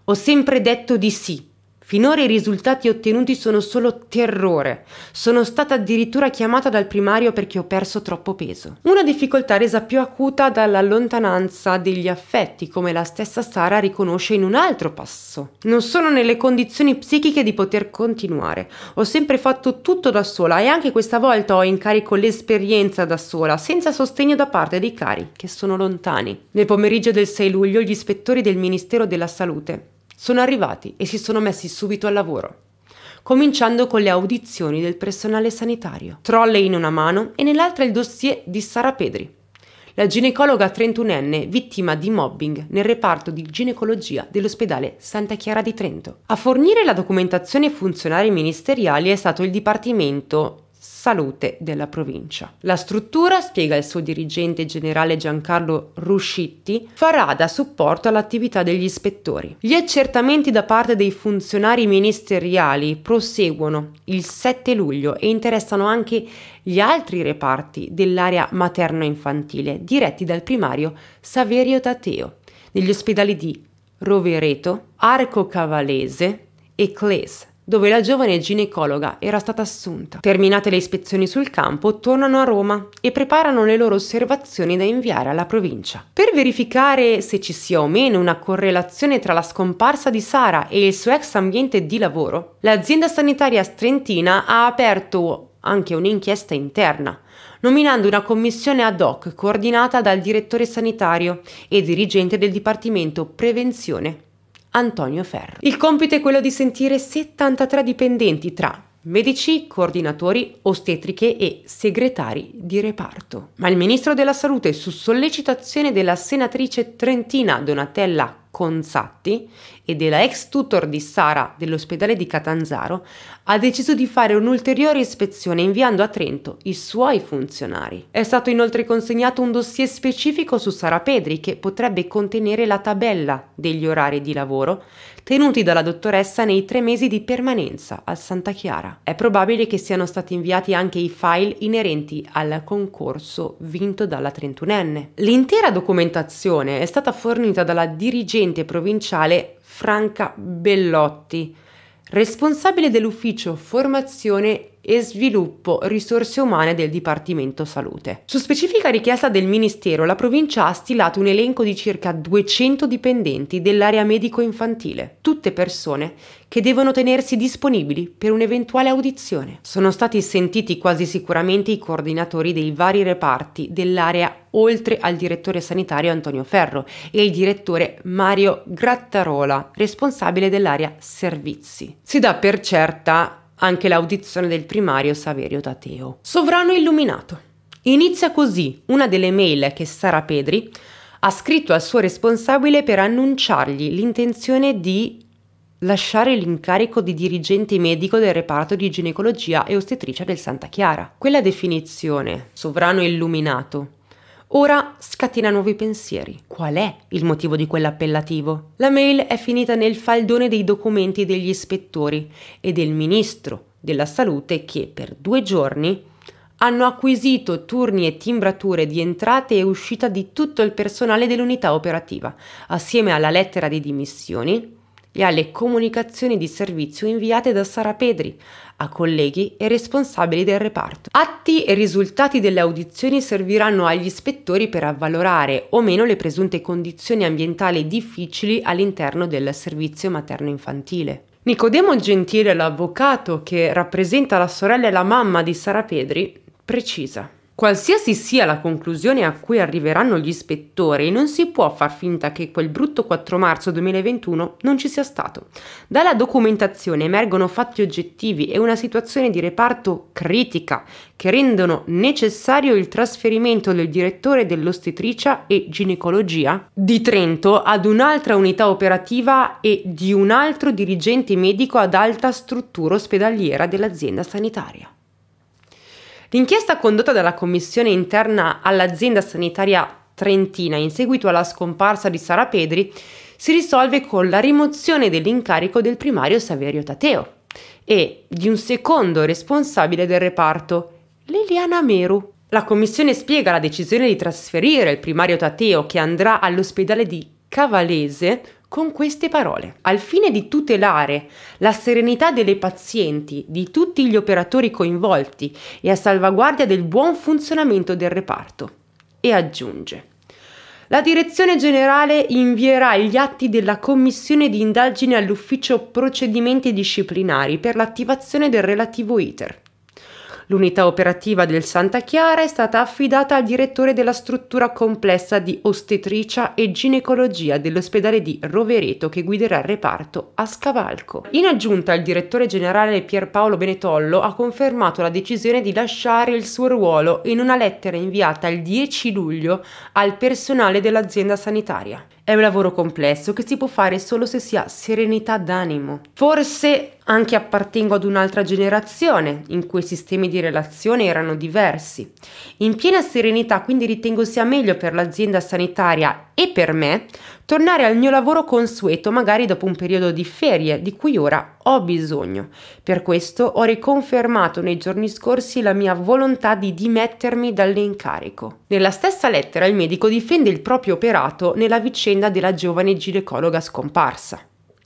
Ho sempre detto di sì Finora i risultati ottenuti sono solo terrore. Sono stata addirittura chiamata dal primario perché ho perso troppo peso. Una difficoltà resa più acuta dalla lontananza degli affetti, come la stessa Sara riconosce in un altro passo. Non sono nelle condizioni psichiche di poter continuare. Ho sempre fatto tutto da sola e anche questa volta ho in carico l'esperienza da sola, senza sostegno da parte dei cari, che sono lontani. Nel pomeriggio del 6 luglio gli ispettori del Ministero della Salute sono arrivati e si sono messi subito al lavoro, cominciando con le audizioni del personale sanitario. Trolle in una mano e nell'altra il dossier di Sara Pedri, la ginecologa 31enne vittima di mobbing nel reparto di ginecologia dell'ospedale Santa Chiara di Trento. A fornire la documentazione funzionari ministeriali è stato il Dipartimento salute della provincia. La struttura, spiega il suo dirigente generale Giancarlo Ruscitti, farà da supporto all'attività degli ispettori. Gli accertamenti da parte dei funzionari ministeriali proseguono il 7 luglio e interessano anche gli altri reparti dell'area materno-infantile diretti dal primario Saverio Tateo negli ospedali di Rovereto, Arco Cavalese e Cles dove la giovane ginecologa era stata assunta. Terminate le ispezioni sul campo, tornano a Roma e preparano le loro osservazioni da inviare alla provincia. Per verificare se ci sia o meno una correlazione tra la scomparsa di Sara e il suo ex ambiente di lavoro, l'azienda sanitaria strentina ha aperto anche un'inchiesta interna, nominando una commissione ad hoc coordinata dal direttore sanitario e dirigente del Dipartimento Prevenzione Antonio Ferro. Il compito è quello di sentire 73 dipendenti tra medici, coordinatori, ostetriche e segretari di reparto. Ma il ministro della Salute, su sollecitazione della senatrice trentina Donatella Conzatti e della ex tutor di Sara dell'ospedale di Catanzaro, ha deciso di fare un'ulteriore ispezione inviando a Trento i suoi funzionari. È stato inoltre consegnato un dossier specifico su Sara Pedri che potrebbe contenere la tabella degli orari di lavoro tenuti dalla dottoressa nei tre mesi di permanenza al Santa Chiara. È probabile che siano stati inviati anche i file inerenti al concorso vinto dalla trentunenne. L'intera documentazione è stata fornita dalla dirigente provinciale Franca Bellotti, responsabile dell'ufficio formazione e sviluppo risorse umane del Dipartimento Salute. Su specifica richiesta del Ministero, la provincia ha stilato un elenco di circa 200 dipendenti dell'area medico-infantile, tutte persone che devono tenersi disponibili per un'eventuale audizione. Sono stati sentiti quasi sicuramente i coordinatori dei vari reparti dell'area oltre al direttore sanitario Antonio Ferro e il direttore Mario Grattarola, responsabile dell'area servizi. Si dà per certa anche l'audizione del primario Saverio Tateo. Sovrano illuminato. Inizia così una delle mail che Sara Pedri ha scritto al suo responsabile per annunciargli l'intenzione di lasciare l'incarico di dirigente medico del reparto di ginecologia e ostetricia del Santa Chiara. Quella definizione, sovrano illuminato, Ora scatena nuovi pensieri. Qual è il motivo di quell'appellativo? La mail è finita nel faldone dei documenti degli ispettori e del ministro della salute che per due giorni hanno acquisito turni e timbrature di entrata e uscita di tutto il personale dell'unità operativa, assieme alla lettera di dimissioni e alle comunicazioni di servizio inviate da Sara Pedri a colleghi e responsabili del reparto. Atti e risultati delle audizioni serviranno agli ispettori per avvalorare o meno le presunte condizioni ambientali difficili all'interno del servizio materno-infantile. Nicodemo Gentile, l'avvocato che rappresenta la sorella e la mamma di Sara Pedri, precisa. Qualsiasi sia la conclusione a cui arriveranno gli ispettori, non si può far finta che quel brutto 4 marzo 2021 non ci sia stato. Dalla documentazione emergono fatti oggettivi e una situazione di reparto critica che rendono necessario il trasferimento del direttore dell'ostetricia e ginecologia di Trento ad un'altra unità operativa e di un altro dirigente medico ad alta struttura ospedaliera dell'azienda sanitaria. L'inchiesta condotta dalla commissione interna all'azienda sanitaria trentina in seguito alla scomparsa di Sara Pedri si risolve con la rimozione dell'incarico del primario Saverio Tateo e di un secondo responsabile del reparto, Liliana Meru. La commissione spiega la decisione di trasferire il primario Tateo che andrà all'ospedale di Cavalese con queste parole. Al fine di tutelare la serenità delle pazienti, di tutti gli operatori coinvolti e a salvaguardia del buon funzionamento del reparto. E aggiunge. La Direzione Generale invierà gli atti della Commissione di indagine all'Ufficio Procedimenti Disciplinari per l'attivazione del relativo ITER L'unità operativa del Santa Chiara è stata affidata al direttore della struttura complessa di ostetricia e ginecologia dell'ospedale di Rovereto che guiderà il reparto a Scavalco. In aggiunta il direttore generale Pierpaolo Benetollo ha confermato la decisione di lasciare il suo ruolo in una lettera inviata il 10 luglio al personale dell'azienda sanitaria. È un lavoro complesso che si può fare solo se si ha serenità d'animo. Forse anche appartengo ad un'altra generazione in cui i sistemi di relazione erano diversi. In piena serenità quindi ritengo sia meglio per l'azienda sanitaria e per me tornare al mio lavoro consueto magari dopo un periodo di ferie di cui ora ho bisogno. Per questo ho riconfermato nei giorni scorsi la mia volontà di dimettermi dall'incarico. Nella stessa lettera il medico difende il proprio operato nella vicenda della giovane ginecologa scomparsa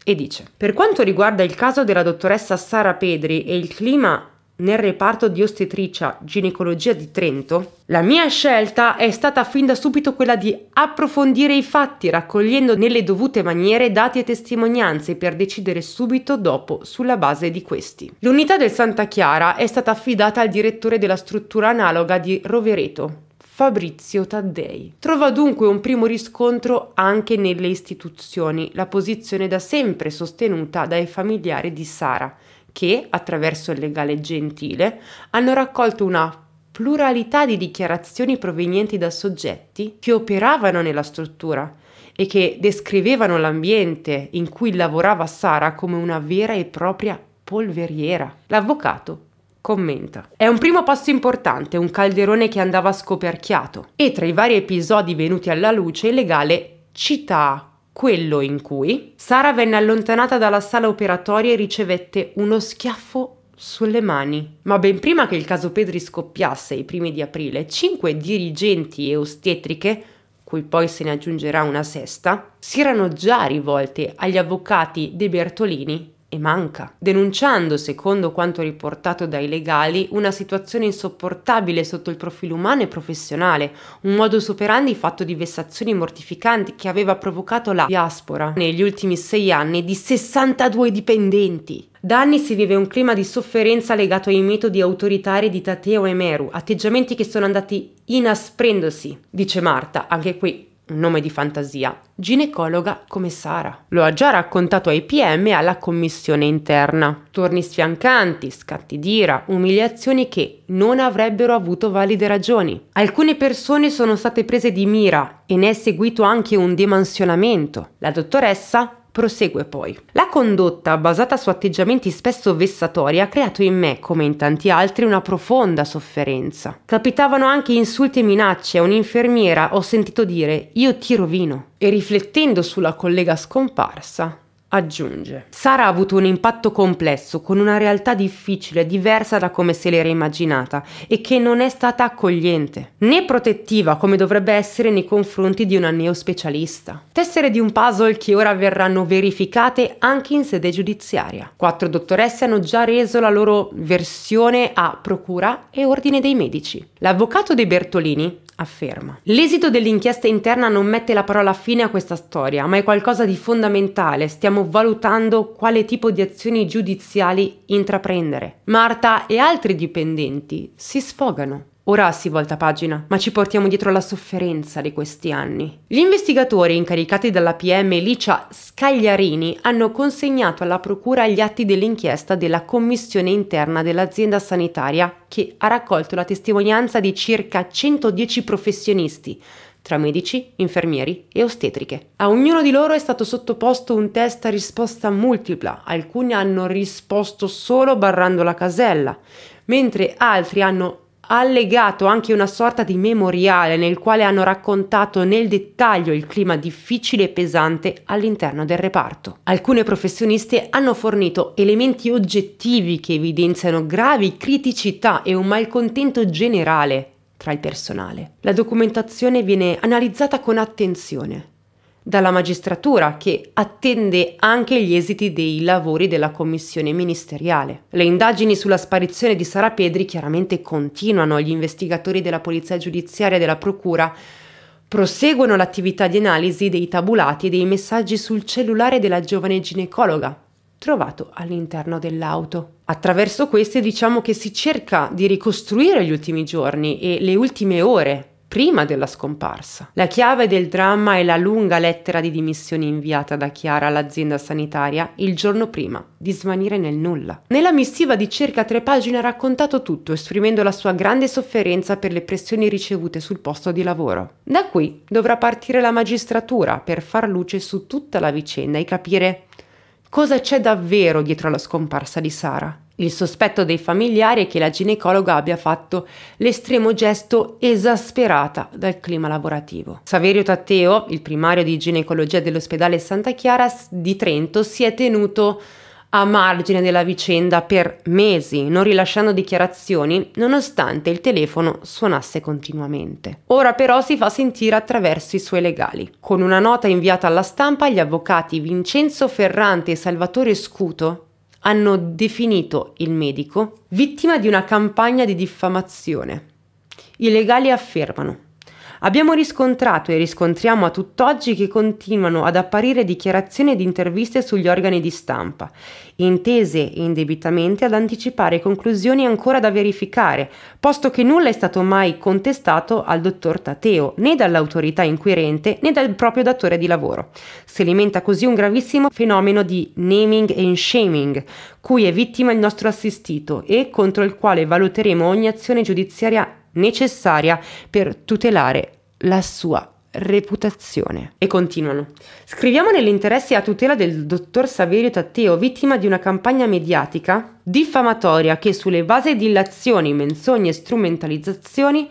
e dice: Per quanto riguarda il caso della dottoressa Sara Pedri e il clima nel reparto di ostetricia ginecologia di Trento, la mia scelta è stata fin da subito quella di approfondire i fatti, raccogliendo nelle dovute maniere dati e testimonianze per decidere subito dopo sulla base di questi. L'unità del Santa Chiara è stata affidata al direttore della struttura analoga di Rovereto, Fabrizio Taddei. Trova dunque un primo riscontro anche nelle istituzioni, la posizione da sempre sostenuta dai familiari di Sara, che, attraverso il legale Gentile, hanno raccolto una pluralità di dichiarazioni provenienti da soggetti che operavano nella struttura e che descrivevano l'ambiente in cui lavorava Sara come una vera e propria polveriera. L'avvocato commenta. È un primo passo importante, un calderone che andava scoperchiato. E tra i vari episodi venuti alla luce, il legale cita quello in cui Sara venne allontanata dalla sala operatoria e ricevette uno schiaffo sulle mani. Ma ben prima che il caso Pedri scoppiasse i primi di aprile, cinque dirigenti e ostetriche cui poi se ne aggiungerà una sesta, si erano già rivolte agli avvocati De Bertolini e manca, denunciando, secondo quanto riportato dai legali, una situazione insopportabile sotto il profilo umano e professionale, un modus operandi fatto di vessazioni mortificanti che aveva provocato la diaspora negli ultimi sei anni di 62 dipendenti. Da anni si vive un clima di sofferenza legato ai metodi autoritari di Tateo e Meru, atteggiamenti che sono andati inasprendosi, dice Marta, anche qui un nome di fantasia, ginecologa come Sara. Lo ha già raccontato ai PM e alla commissione interna. Torni sfiancanti, scatti d'ira, umiliazioni che non avrebbero avuto valide ragioni. Alcune persone sono state prese di mira e ne è seguito anche un dimensionamento. La dottoressa Prosegue poi. La condotta, basata su atteggiamenti spesso vessatori, ha creato in me, come in tanti altri, una profonda sofferenza. Capitavano anche insulti e minacce. A un'infermiera ho sentito dire io ti rovino. E riflettendo sulla collega scomparsa, aggiunge. Sara ha avuto un impatto complesso, con una realtà difficile, diversa da come se l'era immaginata e che non è stata accogliente, né protettiva come dovrebbe essere nei confronti di una neospecialista. Tessere di un puzzle che ora verranno verificate anche in sede giudiziaria. Quattro dottoresse hanno già reso la loro versione a procura e ordine dei medici. L'avvocato De Bertolini afferma. L'esito dell'inchiesta interna non mette la parola fine a questa storia, ma è qualcosa di fondamentale. Stiamo valutando quale tipo di azioni giudiziali intraprendere. Marta e altri dipendenti si sfogano. Ora si volta pagina, ma ci portiamo dietro la sofferenza di questi anni. Gli investigatori incaricati dalla PM Licia Scagliarini hanno consegnato alla Procura gli atti dell'inchiesta della Commissione interna dell'azienda sanitaria che ha raccolto la testimonianza di circa 110 professionisti, tra medici, infermieri e ostetriche. A ognuno di loro è stato sottoposto un test a risposta multipla, alcuni hanno risposto solo barrando la casella, mentre altri hanno allegato anche una sorta di memoriale nel quale hanno raccontato nel dettaglio il clima difficile e pesante all'interno del reparto. Alcune professioniste hanno fornito elementi oggettivi che evidenziano gravi criticità e un malcontento generale tra il personale. La documentazione viene analizzata con attenzione dalla magistratura che attende anche gli esiti dei lavori della commissione ministeriale. Le indagini sulla sparizione di Sara Pedri chiaramente continuano, gli investigatori della polizia giudiziaria e della procura proseguono l'attività di analisi dei tabulati e dei messaggi sul cellulare della giovane ginecologa trovato all'interno dell'auto. Attraverso queste diciamo che si cerca di ricostruire gli ultimi giorni e le ultime ore prima della scomparsa. La chiave del dramma è la lunga lettera di dimissioni inviata da Chiara all'azienda sanitaria il giorno prima, di svanire nel nulla. Nella missiva di circa tre pagine ha raccontato tutto, esprimendo la sua grande sofferenza per le pressioni ricevute sul posto di lavoro. Da qui dovrà partire la magistratura per far luce su tutta la vicenda e capire cosa c'è davvero dietro la scomparsa di Sara il sospetto dei familiari è che la ginecologa abbia fatto l'estremo gesto esasperata dal clima lavorativo. Saverio Tatteo, il primario di ginecologia dell'ospedale Santa Chiara di Trento, si è tenuto a margine della vicenda per mesi, non rilasciando dichiarazioni, nonostante il telefono suonasse continuamente. Ora però si fa sentire attraverso i suoi legali. Con una nota inviata alla stampa, gli avvocati Vincenzo Ferrante e Salvatore Scuto hanno definito il medico vittima di una campagna di diffamazione. I legali affermano Abbiamo riscontrato e riscontriamo a tutt'oggi che continuano ad apparire dichiarazioni ed interviste sugli organi di stampa, intese indebitamente ad anticipare conclusioni ancora da verificare, posto che nulla è stato mai contestato al dottor Tateo, né dall'autorità inquirente né dal proprio datore di lavoro. Si alimenta così un gravissimo fenomeno di naming and shaming, cui è vittima il nostro assistito e contro il quale valuteremo ogni azione giudiziaria necessaria per tutelare la sua reputazione. E continuano. Scriviamo nell'interesse a tutela del dottor Saverio Tatteo, vittima di una campagna mediatica diffamatoria che sulle basi di illazioni, menzogne e strumentalizzazioni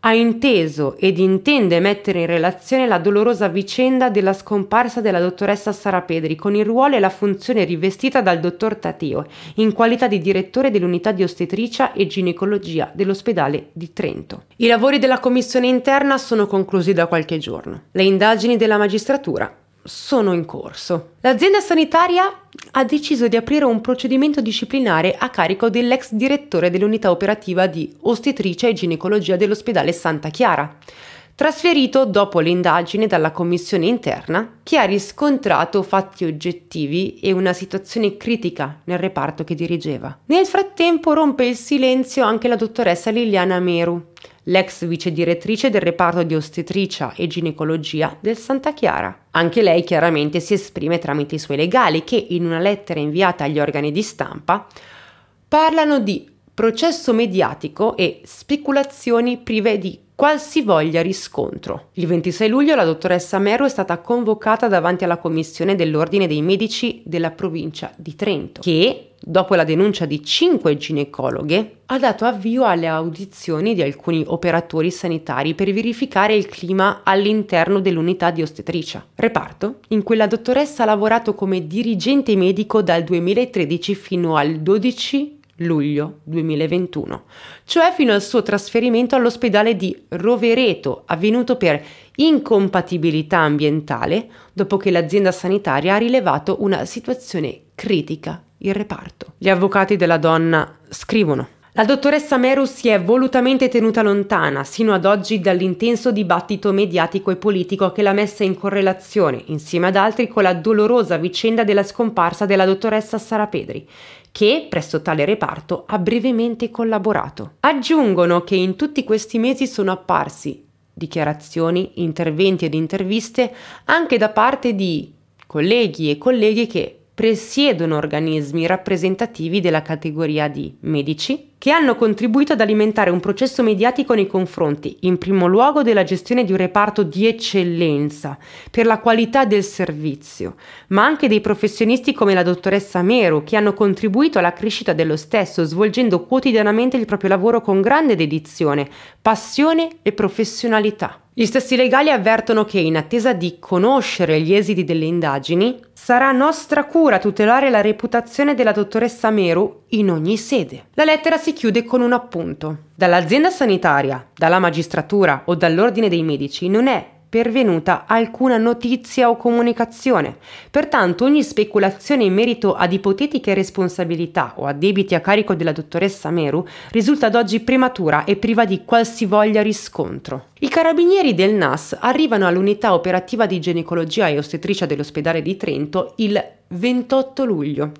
ha inteso ed intende mettere in relazione la dolorosa vicenda della scomparsa della dottoressa Sara Pedri con il ruolo e la funzione rivestita dal dottor Tateo in qualità di direttore dell'unità di ostetricia e ginecologia dell'ospedale di Trento. I lavori della commissione interna sono conclusi da qualche giorno. Le indagini della magistratura sono in corso. L'azienda sanitaria ha deciso di aprire un procedimento disciplinare a carico dell'ex direttore dell'unità operativa di ostetricia e ginecologia dell'ospedale Santa Chiara trasferito dopo l'indagine dalla Commissione interna che ha riscontrato fatti oggettivi e una situazione critica nel reparto che dirigeva. Nel frattempo rompe il silenzio anche la dottoressa Liliana Meru, l'ex vice direttrice del reparto di ostetricia e ginecologia del Santa Chiara. Anche lei chiaramente si esprime tramite i suoi legali che in una lettera inviata agli organi di stampa parlano di processo mediatico e speculazioni prive di qualsivoglia riscontro. Il 26 luglio la dottoressa Meru è stata convocata davanti alla commissione dell'Ordine dei Medici della provincia di Trento, che, dopo la denuncia di cinque ginecologhe, ha dato avvio alle audizioni di alcuni operatori sanitari per verificare il clima all'interno dell'unità di ostetricia, reparto in cui la dottoressa ha lavorato come dirigente medico dal 2013 fino al 12 luglio 2021, cioè fino al suo trasferimento all'ospedale di Rovereto, avvenuto per incompatibilità ambientale, dopo che l'azienda sanitaria ha rilevato una situazione critica in reparto. Gli avvocati della donna scrivono. La dottoressa Meru si è volutamente tenuta lontana sino ad oggi dall'intenso dibattito mediatico e politico che l'ha messa in correlazione, insieme ad altri, con la dolorosa vicenda della scomparsa della dottoressa Sara Pedri che presso tale reparto ha brevemente collaborato. Aggiungono che in tutti questi mesi sono apparsi dichiarazioni, interventi ed interviste anche da parte di colleghi e colleghe che presiedono organismi rappresentativi della categoria di medici, che hanno contribuito ad alimentare un processo mediatico nei confronti, in primo luogo, della gestione di un reparto di eccellenza per la qualità del servizio, ma anche dei professionisti come la dottoressa Mero, che hanno contribuito alla crescita dello stesso, svolgendo quotidianamente il proprio lavoro con grande dedizione, passione e professionalità. Gli stessi legali avvertono che, in attesa di conoscere gli esiti delle indagini, sarà nostra cura tutelare la reputazione della dottoressa Meru in ogni sede. La lettera si si chiude con un appunto. Dall'azienda sanitaria, dalla magistratura o dall'ordine dei medici non è pervenuta alcuna notizia o comunicazione. Pertanto ogni speculazione in merito ad ipotetiche responsabilità o a debiti a carico della dottoressa Meru risulta ad oggi prematura e priva di qualsivoglia riscontro. I carabinieri del NAS arrivano all'unità operativa di ginecologia e ostetricia dell'ospedale di Trento il 28 luglio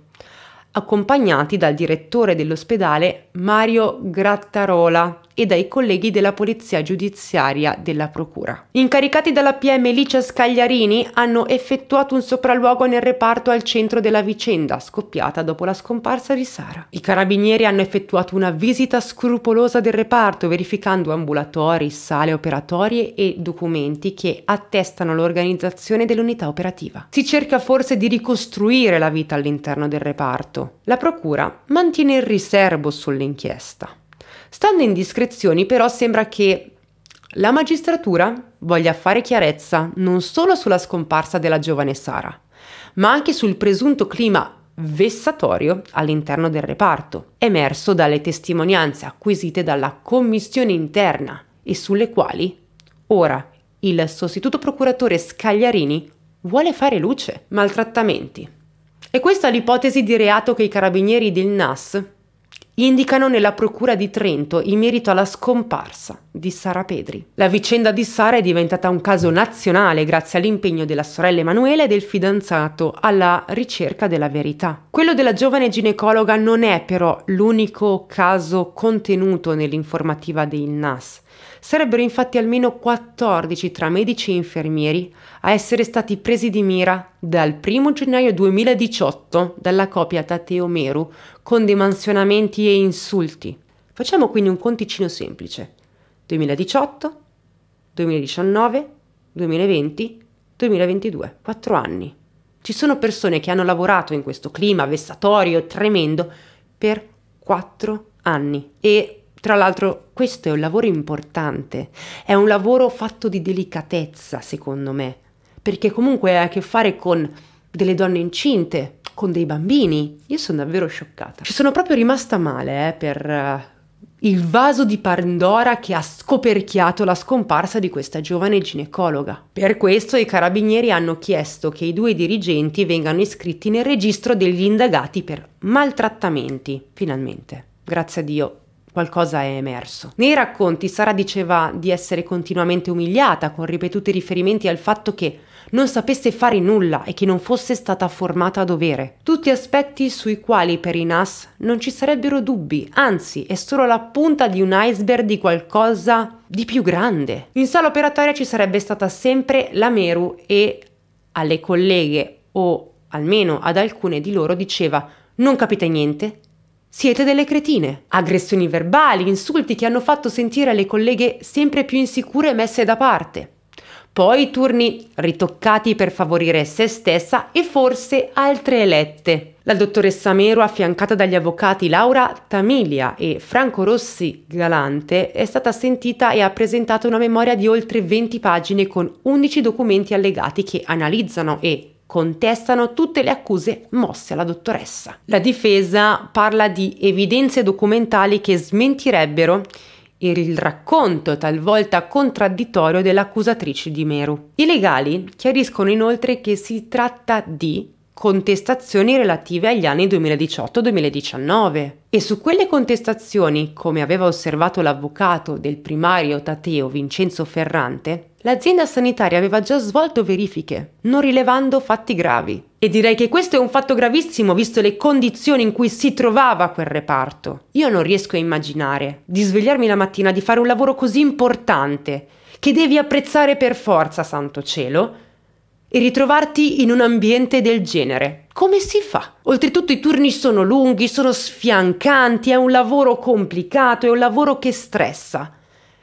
accompagnati dal direttore dell'ospedale Mario Grattarola, e dai colleghi della Polizia Giudiziaria della Procura. Incaricati dalla PM Licia Scagliarini hanno effettuato un sopralluogo nel reparto al centro della vicenda scoppiata dopo la scomparsa di Sara. I carabinieri hanno effettuato una visita scrupolosa del reparto verificando ambulatori, sale operatorie e documenti che attestano l'organizzazione dell'unità operativa. Si cerca forse di ricostruire la vita all'interno del reparto. La procura mantiene il riservo sull'inchiesta. Stando in discrezioni però sembra che la magistratura voglia fare chiarezza non solo sulla scomparsa della giovane Sara, ma anche sul presunto clima vessatorio all'interno del reparto, emerso dalle testimonianze acquisite dalla commissione interna e sulle quali ora il sostituto procuratore Scagliarini vuole fare luce, maltrattamenti. E questa è l'ipotesi di reato che i carabinieri del NAS indicano nella Procura di Trento in merito alla scomparsa di Sara Pedri. La vicenda di Sara è diventata un caso nazionale grazie all'impegno della sorella Emanuele e del fidanzato alla ricerca della verità. Quello della giovane ginecologa non è però l'unico caso contenuto nell'informativa dei NAS. Sarebbero infatti almeno 14 tra medici e infermieri a essere stati presi di mira dal 1 gennaio 2018 dalla copia Tateo Meru con demansionamenti e insulti. Facciamo quindi un conticino semplice. 2018, 2019, 2020, 2022, 4 anni. Ci sono persone che hanno lavorato in questo clima vessatorio, tremendo, per 4 anni e tra l'altro questo è un lavoro importante, è un lavoro fatto di delicatezza secondo me, perché comunque ha a che fare con delle donne incinte, con dei bambini. Io sono davvero scioccata. Ci sono proprio rimasta male eh, per uh, il vaso di Pandora che ha scoperchiato la scomparsa di questa giovane ginecologa. Per questo i carabinieri hanno chiesto che i due dirigenti vengano iscritti nel registro degli indagati per maltrattamenti, finalmente. Grazie a Dio qualcosa è emerso. Nei racconti Sara diceva di essere continuamente umiliata con ripetuti riferimenti al fatto che non sapesse fare nulla e che non fosse stata formata a dovere. Tutti aspetti sui quali per i NAS non ci sarebbero dubbi, anzi è solo la punta di un iceberg di qualcosa di più grande. In sala operatoria ci sarebbe stata sempre la Meru e alle colleghe o almeno ad alcune di loro diceva non capite niente, siete delle cretine. Aggressioni verbali, insulti che hanno fatto sentire le colleghe sempre più insicure e messe da parte. Poi turni ritoccati per favorire se stessa e forse altre elette. La dottoressa Mero, affiancata dagli avvocati Laura Tamilia e Franco Rossi Galante, è stata sentita e ha presentato una memoria di oltre 20 pagine con 11 documenti allegati che analizzano e contestano tutte le accuse mosse alla dottoressa. La difesa parla di evidenze documentali che smentirebbero il racconto talvolta contraddittorio dell'accusatrice di Meru. I legali chiariscono inoltre che si tratta di contestazioni relative agli anni 2018-2019 e su quelle contestazioni, come aveva osservato l'avvocato del primario Tateo Vincenzo Ferrante, l'azienda sanitaria aveva già svolto verifiche, non rilevando fatti gravi. E direi che questo è un fatto gravissimo visto le condizioni in cui si trovava quel reparto. Io non riesco a immaginare di svegliarmi la mattina di fare un lavoro così importante che devi apprezzare per forza, santo cielo, e ritrovarti in un ambiente del genere. Come si fa? Oltretutto i turni sono lunghi, sono sfiancanti, è un lavoro complicato, è un lavoro che stressa.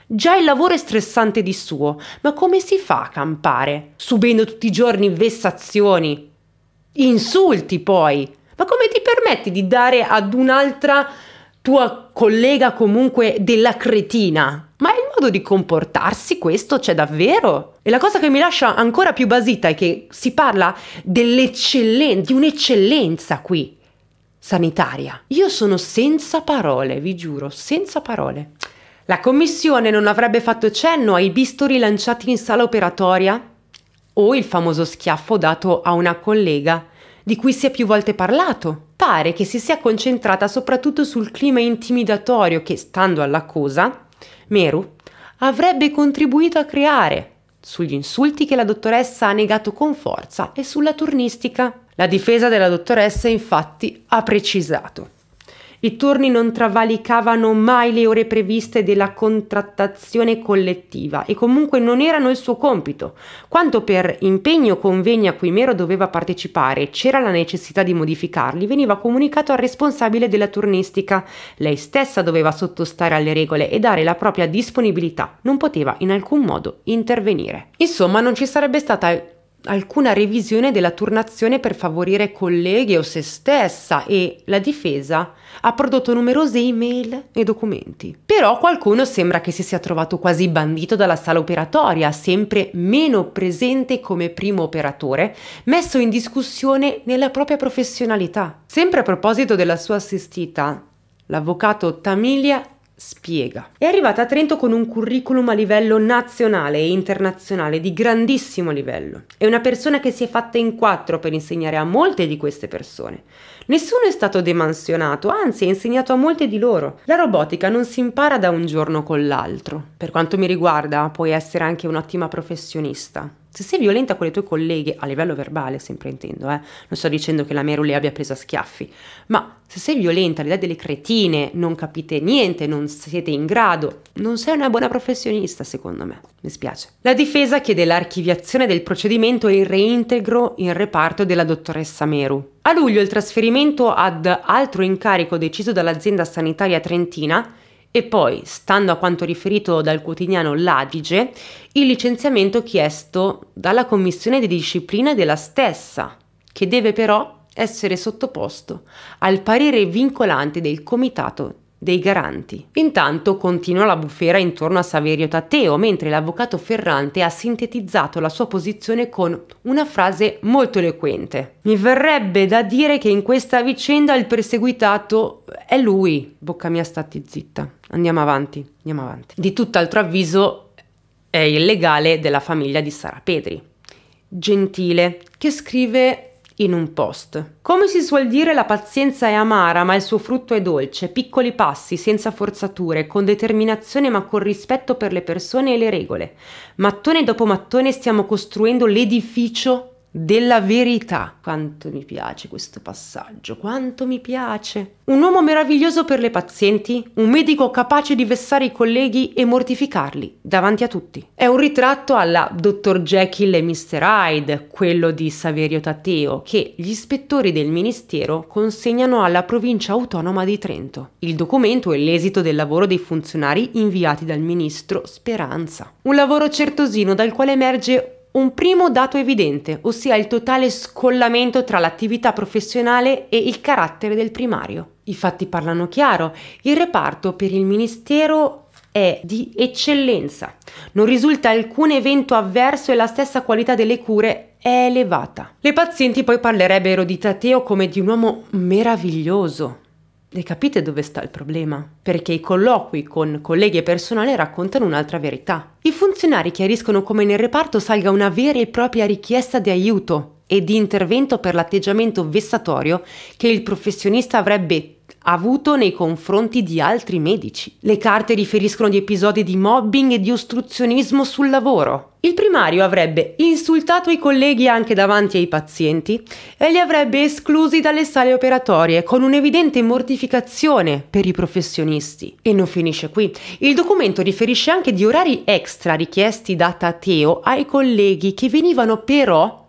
Già il lavoro è stressante di suo, ma come si fa a campare? Subendo tutti i giorni vessazioni, insulti poi. Ma come ti permetti di dare ad un'altra tua collega comunque della cretina? modo di comportarsi questo c'è davvero. E la cosa che mi lascia ancora più basita è che si parla dell'eccellenza, di un'eccellenza qui sanitaria. Io sono senza parole, vi giuro, senza parole. La commissione non avrebbe fatto cenno ai bisturi lanciati in sala operatoria o il famoso schiaffo dato a una collega di cui si è più volte parlato. Pare che si sia concentrata soprattutto sul clima intimidatorio che, stando all'accusa, Meru avrebbe contribuito a creare, sugli insulti che la dottoressa ha negato con forza e sulla turnistica. La difesa della dottoressa infatti ha precisato i turni non travalicavano mai le ore previste della contrattazione collettiva e comunque non erano il suo compito. Quanto per impegni o convegni a cui Mero doveva partecipare c'era la necessità di modificarli, veniva comunicato al responsabile della turnistica. Lei stessa doveva sottostare alle regole e dare la propria disponibilità, non poteva in alcun modo intervenire. Insomma, non ci sarebbe stata alcuna revisione della turnazione per favorire colleghi o se stessa e la difesa ha prodotto numerose email e documenti. Però qualcuno sembra che si sia trovato quasi bandito dalla sala operatoria, sempre meno presente come primo operatore, messo in discussione nella propria professionalità. Sempre a proposito della sua assistita, l'avvocato Tamilia spiega. È arrivata a Trento con un curriculum a livello nazionale e internazionale di grandissimo livello. È una persona che si è fatta in quattro per insegnare a molte di queste persone. Nessuno è stato demansionato, anzi ha insegnato a molte di loro. La robotica non si impara da un giorno con l'altro. Per quanto mi riguarda, puoi essere anche un'ottima professionista se sei violenta con le tue colleghe, a livello verbale sempre intendo, eh, non sto dicendo che la Meru le abbia preso a schiaffi, ma se sei violenta, le dai delle cretine, non capite niente, non siete in grado, non sei una buona professionista secondo me, mi spiace. La difesa chiede l'archiviazione del procedimento e il reintegro in reparto della dottoressa Meru. A luglio il trasferimento ad altro incarico deciso dall'azienda sanitaria trentina e poi, stando a quanto riferito dal quotidiano L'Adige, il licenziamento chiesto dalla commissione di disciplina della stessa, che deve però essere sottoposto al parere vincolante del comitato dei garanti. Intanto continua la bufera intorno a Saverio Tateo, mentre l'avvocato Ferrante ha sintetizzato la sua posizione con una frase molto eloquente. Mi verrebbe da dire che in questa vicenda il perseguitato è lui. Bocca mia stati zitta. Andiamo avanti, andiamo avanti. Di tutt'altro avviso è il legale della famiglia di Sara Pedri, Gentile, che scrive in un post. Come si suol dire la pazienza è amara ma il suo frutto è dolce, piccoli passi, senza forzature, con determinazione ma con rispetto per le persone e le regole. Mattone dopo mattone stiamo costruendo l'edificio della verità. Quanto mi piace questo passaggio, quanto mi piace. Un uomo meraviglioso per le pazienti, un medico capace di vessare i colleghi e mortificarli davanti a tutti. È un ritratto alla Dr. Jekyll e Mr. Hyde, quello di Saverio Tateo, che gli ispettori del ministero consegnano alla provincia autonoma di Trento. Il documento è l'esito del lavoro dei funzionari inviati dal ministro Speranza. Un lavoro certosino dal quale emerge un primo dato evidente, ossia il totale scollamento tra l'attività professionale e il carattere del primario. I fatti parlano chiaro, il reparto per il Ministero è di eccellenza, non risulta alcun evento avverso e la stessa qualità delle cure è elevata. Le pazienti poi parlerebbero di Tateo come di un uomo meraviglioso, e capite dove sta il problema? Perché i colloqui con colleghi e personale raccontano un'altra verità. I funzionari chiariscono come nel reparto salga una vera e propria richiesta di aiuto e di intervento per l'atteggiamento vessatorio che il professionista avrebbe avuto nei confronti di altri medici. Le carte riferiscono di episodi di mobbing e di ostruzionismo sul lavoro. Il primario avrebbe insultato i colleghi anche davanti ai pazienti e li avrebbe esclusi dalle sale operatorie con un'evidente mortificazione per i professionisti. E non finisce qui. Il documento riferisce anche di orari extra richiesti da Tateo ai colleghi che venivano però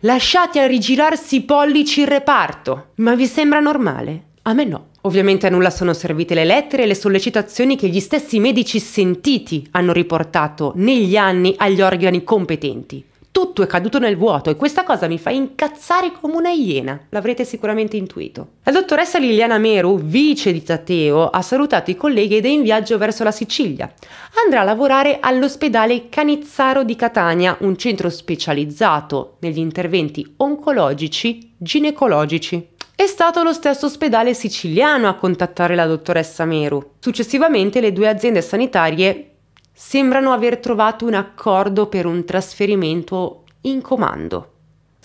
lasciati a rigirarsi i pollici in reparto. Ma vi sembra normale? A me no. Ovviamente a nulla sono servite le lettere e le sollecitazioni che gli stessi medici sentiti hanno riportato negli anni agli organi competenti. Tutto è caduto nel vuoto e questa cosa mi fa incazzare come una iena, l'avrete sicuramente intuito. La dottoressa Liliana Meru, vice di Tateo, ha salutato i colleghi ed è in viaggio verso la Sicilia. Andrà a lavorare all'ospedale Canizzaro di Catania, un centro specializzato negli interventi oncologici ginecologici. È stato lo stesso ospedale siciliano a contattare la dottoressa Meru. Successivamente le due aziende sanitarie sembrano aver trovato un accordo per un trasferimento in comando.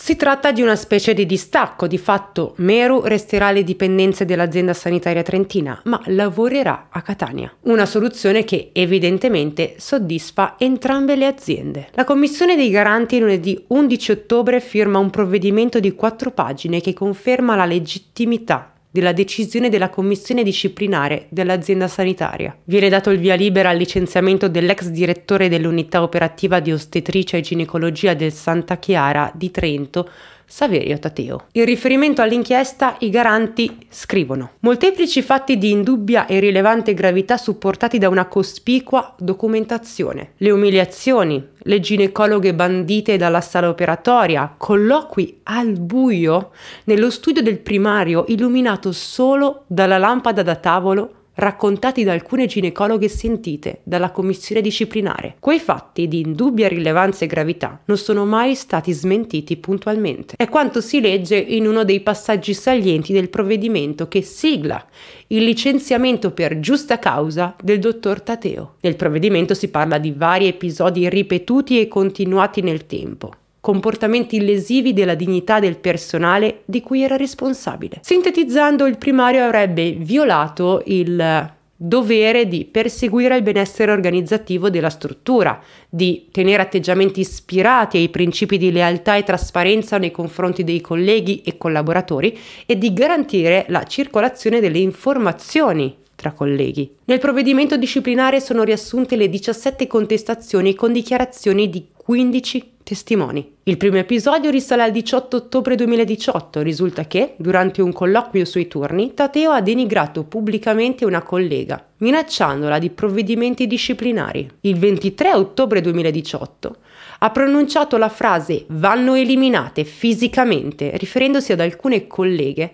Si tratta di una specie di distacco, di fatto Meru resterà alle dipendenze dell'azienda sanitaria trentina, ma lavorerà a Catania. Una soluzione che evidentemente soddisfa entrambe le aziende. La Commissione dei Garanti lunedì 11 ottobre firma un provvedimento di quattro pagine che conferma la legittimità della decisione della commissione disciplinare dell'azienda sanitaria. Viene dato il via libera al licenziamento dell'ex direttore dell'unità operativa di ostetricia e ginecologia del Santa Chiara di Trento Saverio Tateo. In riferimento all'inchiesta, i garanti scrivono: Molteplici fatti di indubbia e rilevante gravità supportati da una cospicua documentazione. Le umiliazioni, le ginecologhe bandite dalla sala operatoria, colloqui al buio nello studio del primario illuminato solo dalla lampada da tavolo raccontati da alcune ginecologhe sentite dalla commissione disciplinare. Quei fatti di indubbia rilevanza e gravità non sono mai stati smentiti puntualmente. È quanto si legge in uno dei passaggi salienti del provvedimento che sigla il licenziamento per giusta causa del dottor Tateo. Nel provvedimento si parla di vari episodi ripetuti e continuati nel tempo comportamenti lesivi della dignità del personale di cui era responsabile. Sintetizzando, il primario avrebbe violato il dovere di perseguire il benessere organizzativo della struttura, di tenere atteggiamenti ispirati ai principi di lealtà e trasparenza nei confronti dei colleghi e collaboratori e di garantire la circolazione delle informazioni tra colleghi. Nel provvedimento disciplinare sono riassunte le 17 contestazioni con dichiarazioni di 15 testimoni. Il primo episodio risale al 18 ottobre 2018. Risulta che, durante un colloquio sui turni, Tateo ha denigrato pubblicamente una collega, minacciandola di provvedimenti disciplinari. Il 23 ottobre 2018 ha pronunciato la frase vanno eliminate fisicamente, riferendosi ad alcune colleghe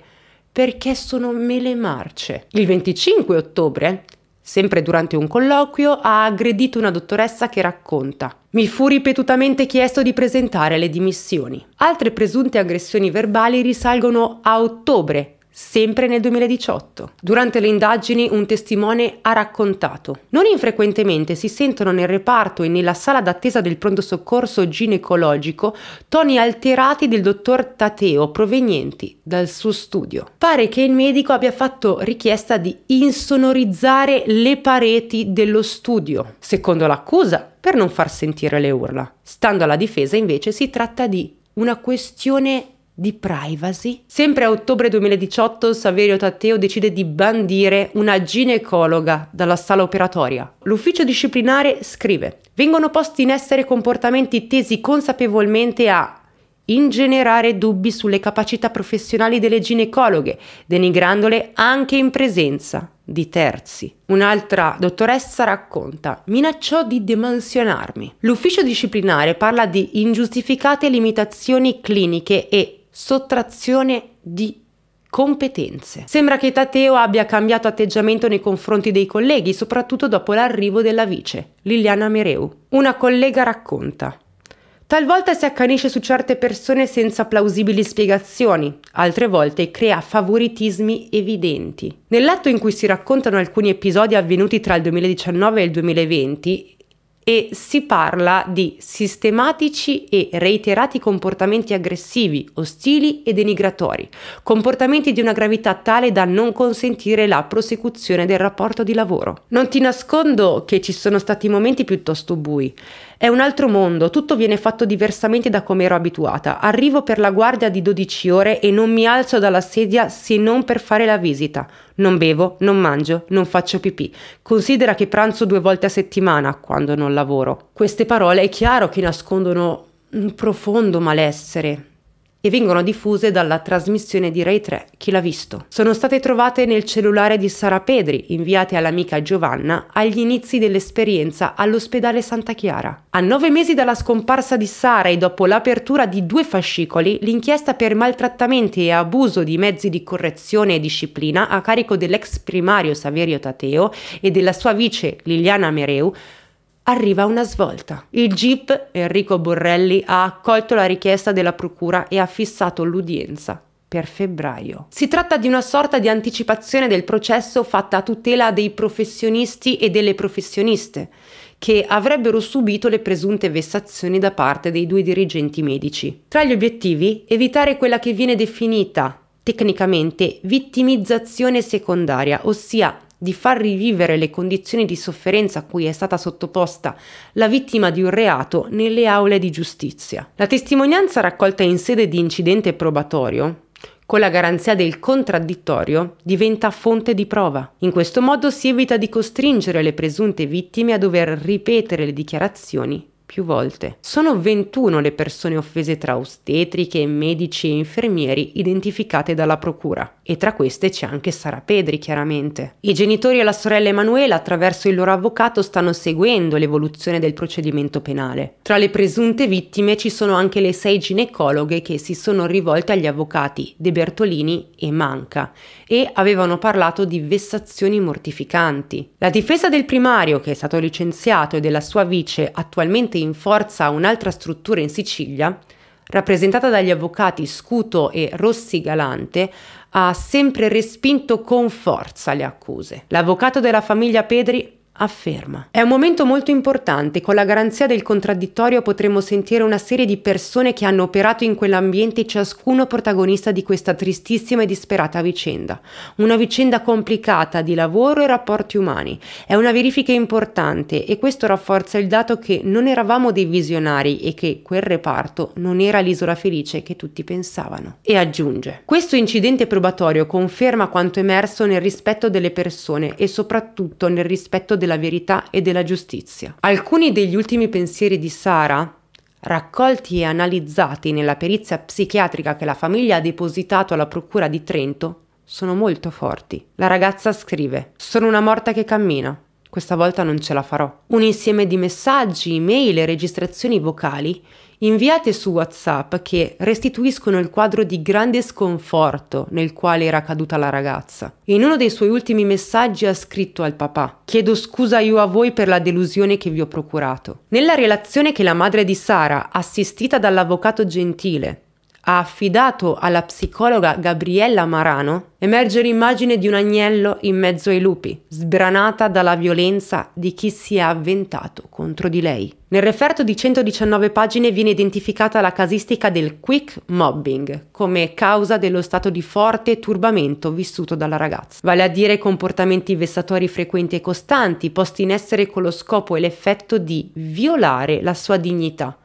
perché sono mele marce. Il 25 ottobre sempre durante un colloquio, ha aggredito una dottoressa che racconta. Mi fu ripetutamente chiesto di presentare le dimissioni. Altre presunte aggressioni verbali risalgono a ottobre sempre nel 2018. Durante le indagini un testimone ha raccontato Non infrequentemente si sentono nel reparto e nella sala d'attesa del pronto soccorso ginecologico toni alterati del dottor Tateo provenienti dal suo studio. Pare che il medico abbia fatto richiesta di insonorizzare le pareti dello studio, secondo l'accusa, per non far sentire le urla. Stando alla difesa invece si tratta di una questione di privacy? Sempre a ottobre 2018 Saverio Tatteo decide di bandire una ginecologa dalla sala operatoria. L'ufficio disciplinare scrive «Vengono posti in essere comportamenti tesi consapevolmente a ingenerare dubbi sulle capacità professionali delle ginecologhe, denigrandole anche in presenza di terzi. Un'altra dottoressa racconta, minacciò di demansionarmi. L'ufficio disciplinare parla di ingiustificate limitazioni cliniche e sottrazione di competenze. Sembra che Tateo abbia cambiato atteggiamento nei confronti dei colleghi, soprattutto dopo l'arrivo della vice, Liliana Mereu. Una collega racconta. Talvolta si accanisce su certe persone senza plausibili spiegazioni, altre volte crea favoritismi evidenti. Nell'atto in cui si raccontano alcuni episodi avvenuti tra il 2019 e il 2020, e si parla di sistematici e reiterati comportamenti aggressivi, ostili e denigratori, comportamenti di una gravità tale da non consentire la prosecuzione del rapporto di lavoro. Non ti nascondo che ci sono stati momenti piuttosto bui. È un altro mondo, tutto viene fatto diversamente da come ero abituata. Arrivo per la guardia di 12 ore e non mi alzo dalla sedia se non per fare la visita. Non bevo, non mangio, non faccio pipì. Considera che pranzo due volte a settimana quando non lavoro. Queste parole è chiaro che nascondono un profondo malessere e vengono diffuse dalla trasmissione di Rai 3 Chi l'ha visto. Sono state trovate nel cellulare di Sara Pedri, inviate all'amica Giovanna agli inizi dell'esperienza all'ospedale Santa Chiara. A nove mesi dalla scomparsa di Sara e dopo l'apertura di due fascicoli, l'inchiesta per maltrattamenti e abuso di mezzi di correzione e disciplina a carico dell'ex primario Saverio Tateo e della sua vice Liliana Mereu arriva una svolta. Il GIP Enrico Borrelli ha accolto la richiesta della Procura e ha fissato l'udienza per febbraio. Si tratta di una sorta di anticipazione del processo fatta a tutela dei professionisti e delle professioniste che avrebbero subito le presunte vessazioni da parte dei due dirigenti medici. Tra gli obiettivi, evitare quella che viene definita tecnicamente vittimizzazione secondaria, ossia di far rivivere le condizioni di sofferenza a cui è stata sottoposta la vittima di un reato nelle aule di giustizia. La testimonianza raccolta in sede di incidente probatorio, con la garanzia del contraddittorio, diventa fonte di prova. In questo modo si evita di costringere le presunte vittime a dover ripetere le dichiarazioni più volte. Sono 21 le persone offese tra ostetriche, medici e infermieri identificate dalla procura e tra queste c'è anche Sara Pedri chiaramente. I genitori e la sorella Emanuela attraverso il loro avvocato stanno seguendo l'evoluzione del procedimento penale. Tra le presunte vittime ci sono anche le sei ginecologhe che si sono rivolte agli avvocati De Bertolini e Manca e avevano parlato di vessazioni mortificanti. La difesa del primario che è stato licenziato e della sua vice attualmente presente in forza un'altra struttura in Sicilia, rappresentata dagli avvocati Scuto e Rossi Galante, ha sempre respinto con forza le accuse. L'avvocato della famiglia Pedri afferma. È un momento molto importante, con la garanzia del contraddittorio potremo sentire una serie di persone che hanno operato in quell'ambiente, ciascuno protagonista di questa tristissima e disperata vicenda. Una vicenda complicata di lavoro e rapporti umani. È una verifica importante e questo rafforza il dato che non eravamo dei visionari e che quel reparto non era l'isola felice che tutti pensavano. E aggiunge, questo incidente probatorio conferma quanto emerso nel rispetto delle persone e soprattutto nel rispetto del della verità e della giustizia. Alcuni degli ultimi pensieri di Sara, raccolti e analizzati nella perizia psichiatrica che la famiglia ha depositato alla Procura di Trento, sono molto forti. La ragazza scrive: Sono una morta che cammina questa volta non ce la farò. Un insieme di messaggi, email e registrazioni vocali inviate su WhatsApp che restituiscono il quadro di grande sconforto nel quale era caduta la ragazza. In uno dei suoi ultimi messaggi ha scritto al papà: Chiedo scusa io a voi per la delusione che vi ho procurato. Nella relazione che la madre di Sara, assistita dall'avvocato Gentile, ha affidato alla psicologa Gabriella Marano, emerge l'immagine di un agnello in mezzo ai lupi, sbranata dalla violenza di chi si è avventato contro di lei. Nel referto di 119 pagine viene identificata la casistica del quick mobbing come causa dello stato di forte turbamento vissuto dalla ragazza, vale a dire comportamenti vessatori frequenti e costanti posti in essere con lo scopo e l'effetto di violare la sua dignità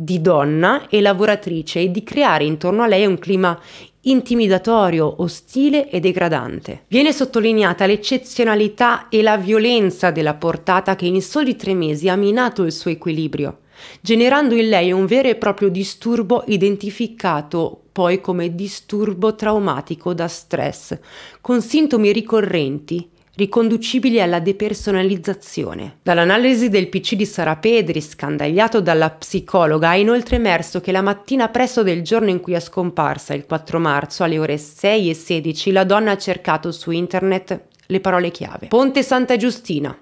di donna e lavoratrice e di creare intorno a lei un clima intimidatorio, ostile e degradante. Viene sottolineata l'eccezionalità e la violenza della portata che in soli tre mesi ha minato il suo equilibrio, generando in lei un vero e proprio disturbo identificato poi come disturbo traumatico da stress, con sintomi ricorrenti riconducibili alla depersonalizzazione. Dall'analisi del PC di Sara Pedri, scandagliato dalla psicologa, è inoltre emerso che la mattina presso del giorno in cui è scomparsa, il 4 marzo, alle ore 6 e 16, la donna ha cercato su internet le parole chiave. Ponte Santa Giustina,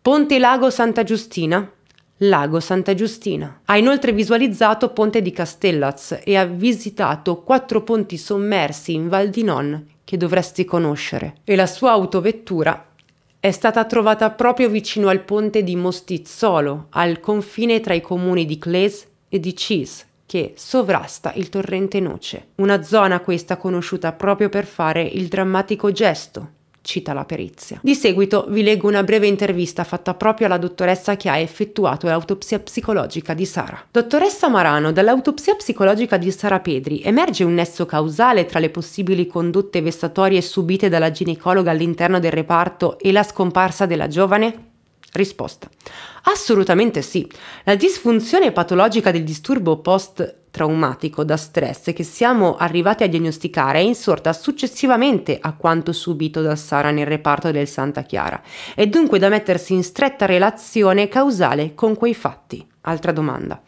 Ponte Lago Santa Giustina, Lago Santa Giustina. Ha inoltre visualizzato Ponte di Castellaz e ha visitato quattro ponti sommersi in Val di Non che dovresti conoscere. E la sua autovettura è stata trovata proprio vicino al ponte di Mostizzolo, al confine tra i comuni di Cles e di Cis, che sovrasta il torrente Noce, una zona questa conosciuta proprio per fare il drammatico gesto cita la perizia. Di seguito vi leggo una breve intervista fatta proprio alla dottoressa che ha effettuato l'autopsia psicologica di Sara. Dottoressa Marano, dall'autopsia psicologica di Sara Pedri emerge un nesso causale tra le possibili condotte vessatorie subite dalla ginecologa all'interno del reparto e la scomparsa della giovane? Risposta. Assolutamente sì. La disfunzione patologica del disturbo post traumatico da stress che siamo arrivati a diagnosticare è insorta successivamente a quanto subito da Sara nel reparto del Santa Chiara e dunque da mettersi in stretta relazione causale con quei fatti. Altra domanda.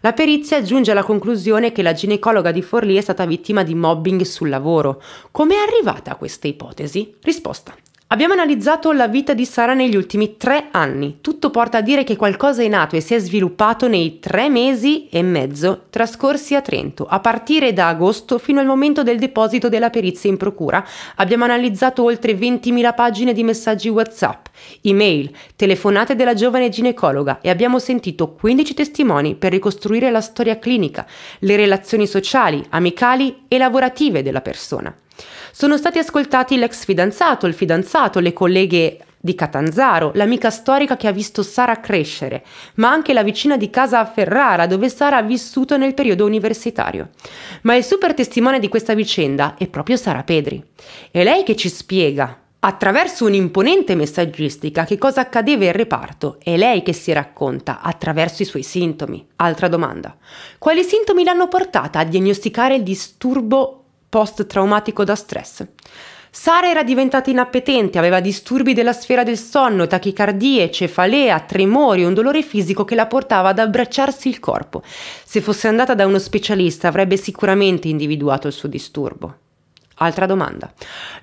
La perizia giunge alla conclusione che la ginecologa di Forlì è stata vittima di mobbing sul lavoro. Come è arrivata a questa ipotesi? Risposta. Abbiamo analizzato la vita di Sara negli ultimi tre anni. Tutto porta a dire che qualcosa è nato e si è sviluppato nei tre mesi e mezzo trascorsi a Trento, a partire da agosto fino al momento del deposito della perizia in procura. Abbiamo analizzato oltre 20.000 pagine di messaggi WhatsApp, email, telefonate della giovane ginecologa e abbiamo sentito 15 testimoni per ricostruire la storia clinica, le relazioni sociali, amicali e lavorative della persona. Sono stati ascoltati l'ex fidanzato, il fidanzato, le colleghe di Catanzaro, l'amica storica che ha visto Sara crescere, ma anche la vicina di casa a Ferrara, dove Sara ha vissuto nel periodo universitario. Ma il super testimone di questa vicenda è proprio Sara Pedri. È lei che ci spiega, attraverso un'imponente messaggistica, che cosa accadeva in reparto. È lei che si racconta attraverso i suoi sintomi. Altra domanda. Quali sintomi l'hanno portata a diagnosticare il disturbo post-traumatico da stress. Sara era diventata inappetente, aveva disturbi della sfera del sonno, tachicardie, cefalea, tremori, un dolore fisico che la portava ad abbracciarsi il corpo. Se fosse andata da uno specialista avrebbe sicuramente individuato il suo disturbo. Altra domanda.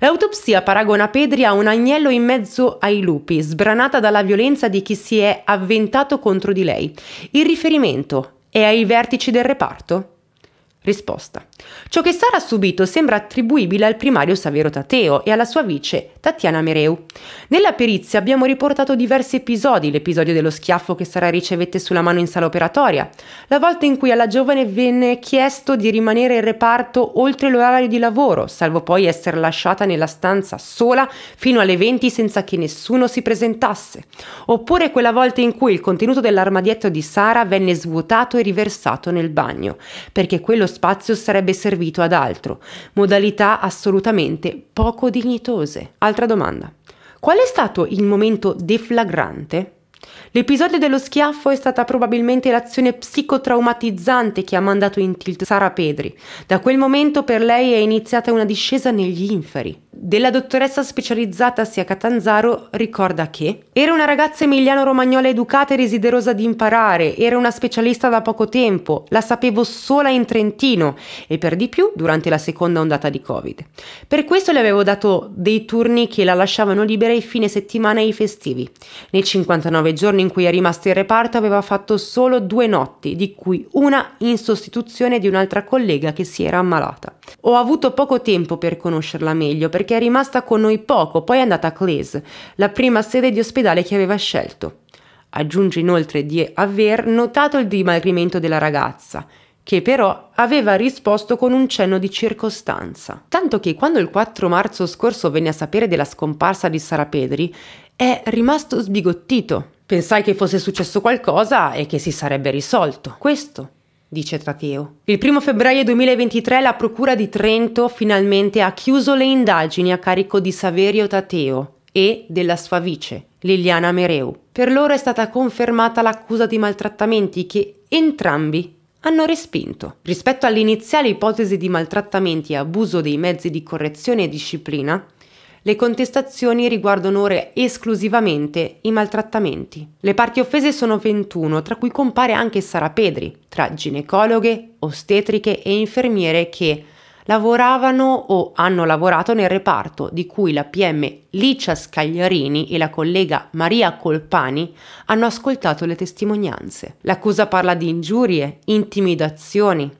L'autopsia paragona Pedri a un agnello in mezzo ai lupi, sbranata dalla violenza di chi si è avventato contro di lei. Il riferimento è ai vertici del reparto? Risposta. Ciò che Sara ha subito sembra attribuibile al primario Savero Tateo e alla sua vice Tatiana Mereu. Nella perizia abbiamo riportato diversi episodi, l'episodio dello schiaffo che Sara ricevette sulla mano in sala operatoria, la volta in cui alla giovane venne chiesto di rimanere in reparto oltre l'orario di lavoro, salvo poi essere lasciata nella stanza sola fino alle 20 senza che nessuno si presentasse, oppure quella volta in cui il contenuto dell'armadietto di Sara venne svuotato e riversato nel bagno, perché quello spazio sarebbe servito ad altro, modalità assolutamente poco dignitose. Altra domanda. Qual è stato il momento deflagrante L'episodio dello schiaffo è stata probabilmente l'azione psicotraumatizzante che ha mandato in tilt Sara Pedri. Da quel momento per lei è iniziata una discesa negli inferi. Della dottoressa specializzata Sia Catanzaro ricorda che era una ragazza emiliano-romagnola educata e desiderosa di imparare, era una specialista da poco tempo, la sapevo sola in Trentino e per di più durante la seconda ondata di Covid. Per questo le avevo dato dei turni che la lasciavano libera i fine settimana e i festivi. Nei 59 giorni giorno in cui è rimasto in reparto aveva fatto solo due notti, di cui una in sostituzione di un'altra collega che si era ammalata. Ho avuto poco tempo per conoscerla meglio perché è rimasta con noi poco, poi è andata a Clays, la prima sede di ospedale che aveva scelto. Aggiunge inoltre di aver notato il dimagrimento della ragazza, che però aveva risposto con un cenno di circostanza. Tanto che quando il 4 marzo scorso venne a sapere della scomparsa di Sara Pedri, è rimasto sbigottito. Pensai che fosse successo qualcosa e che si sarebbe risolto. Questo dice Trateo. Il 1 febbraio 2023 la Procura di Trento finalmente ha chiuso le indagini a carico di Saverio Tateo e della sua vice, Liliana Mereu. Per loro è stata confermata l'accusa di maltrattamenti che entrambi hanno respinto. Rispetto all'iniziale ipotesi di maltrattamenti e abuso dei mezzi di correzione e disciplina, le contestazioni riguardano ora esclusivamente i maltrattamenti. Le parti offese sono 21, tra cui compare anche Sara Pedri, tra ginecologhe, ostetriche e infermiere che lavoravano o hanno lavorato nel reparto di cui la PM Licia Scagliarini e la collega Maria Colpani hanno ascoltato le testimonianze. L'accusa parla di ingiurie, intimidazioni,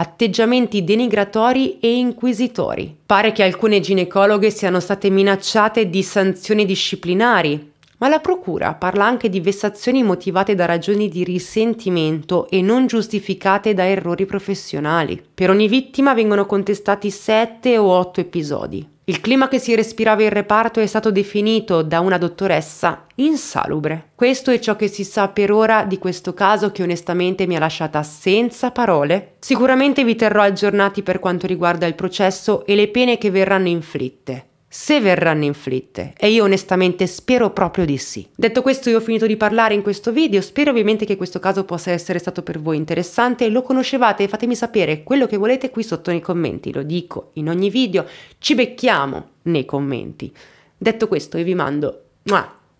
atteggiamenti denigratori e inquisitori. Pare che alcune ginecologhe siano state minacciate di sanzioni disciplinari, ma la Procura parla anche di vessazioni motivate da ragioni di risentimento e non giustificate da errori professionali. Per ogni vittima vengono contestati 7 o 8 episodi. Il clima che si respirava in reparto è stato definito da una dottoressa insalubre. Questo è ciò che si sa per ora di questo caso che onestamente mi ha lasciata senza parole. Sicuramente vi terrò aggiornati per quanto riguarda il processo e le pene che verranno inflitte se verranno inflitte e io onestamente spero proprio di sì. Detto questo io ho finito di parlare in questo video, spero ovviamente che questo caso possa essere stato per voi interessante, lo conoscevate fatemi sapere quello che volete qui sotto nei commenti, lo dico in ogni video, ci becchiamo nei commenti. Detto questo io vi mando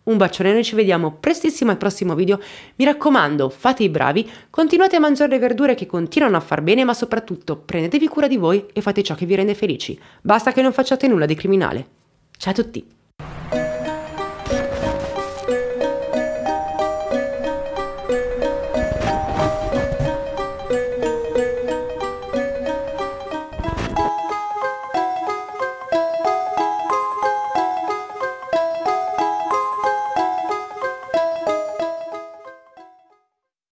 un bacione, noi ci vediamo prestissimo al prossimo video. Mi raccomando, fate i bravi, continuate a mangiare le verdure che continuano a far bene, ma soprattutto prendetevi cura di voi e fate ciò che vi rende felici. Basta che non facciate nulla di criminale. Ciao a tutti!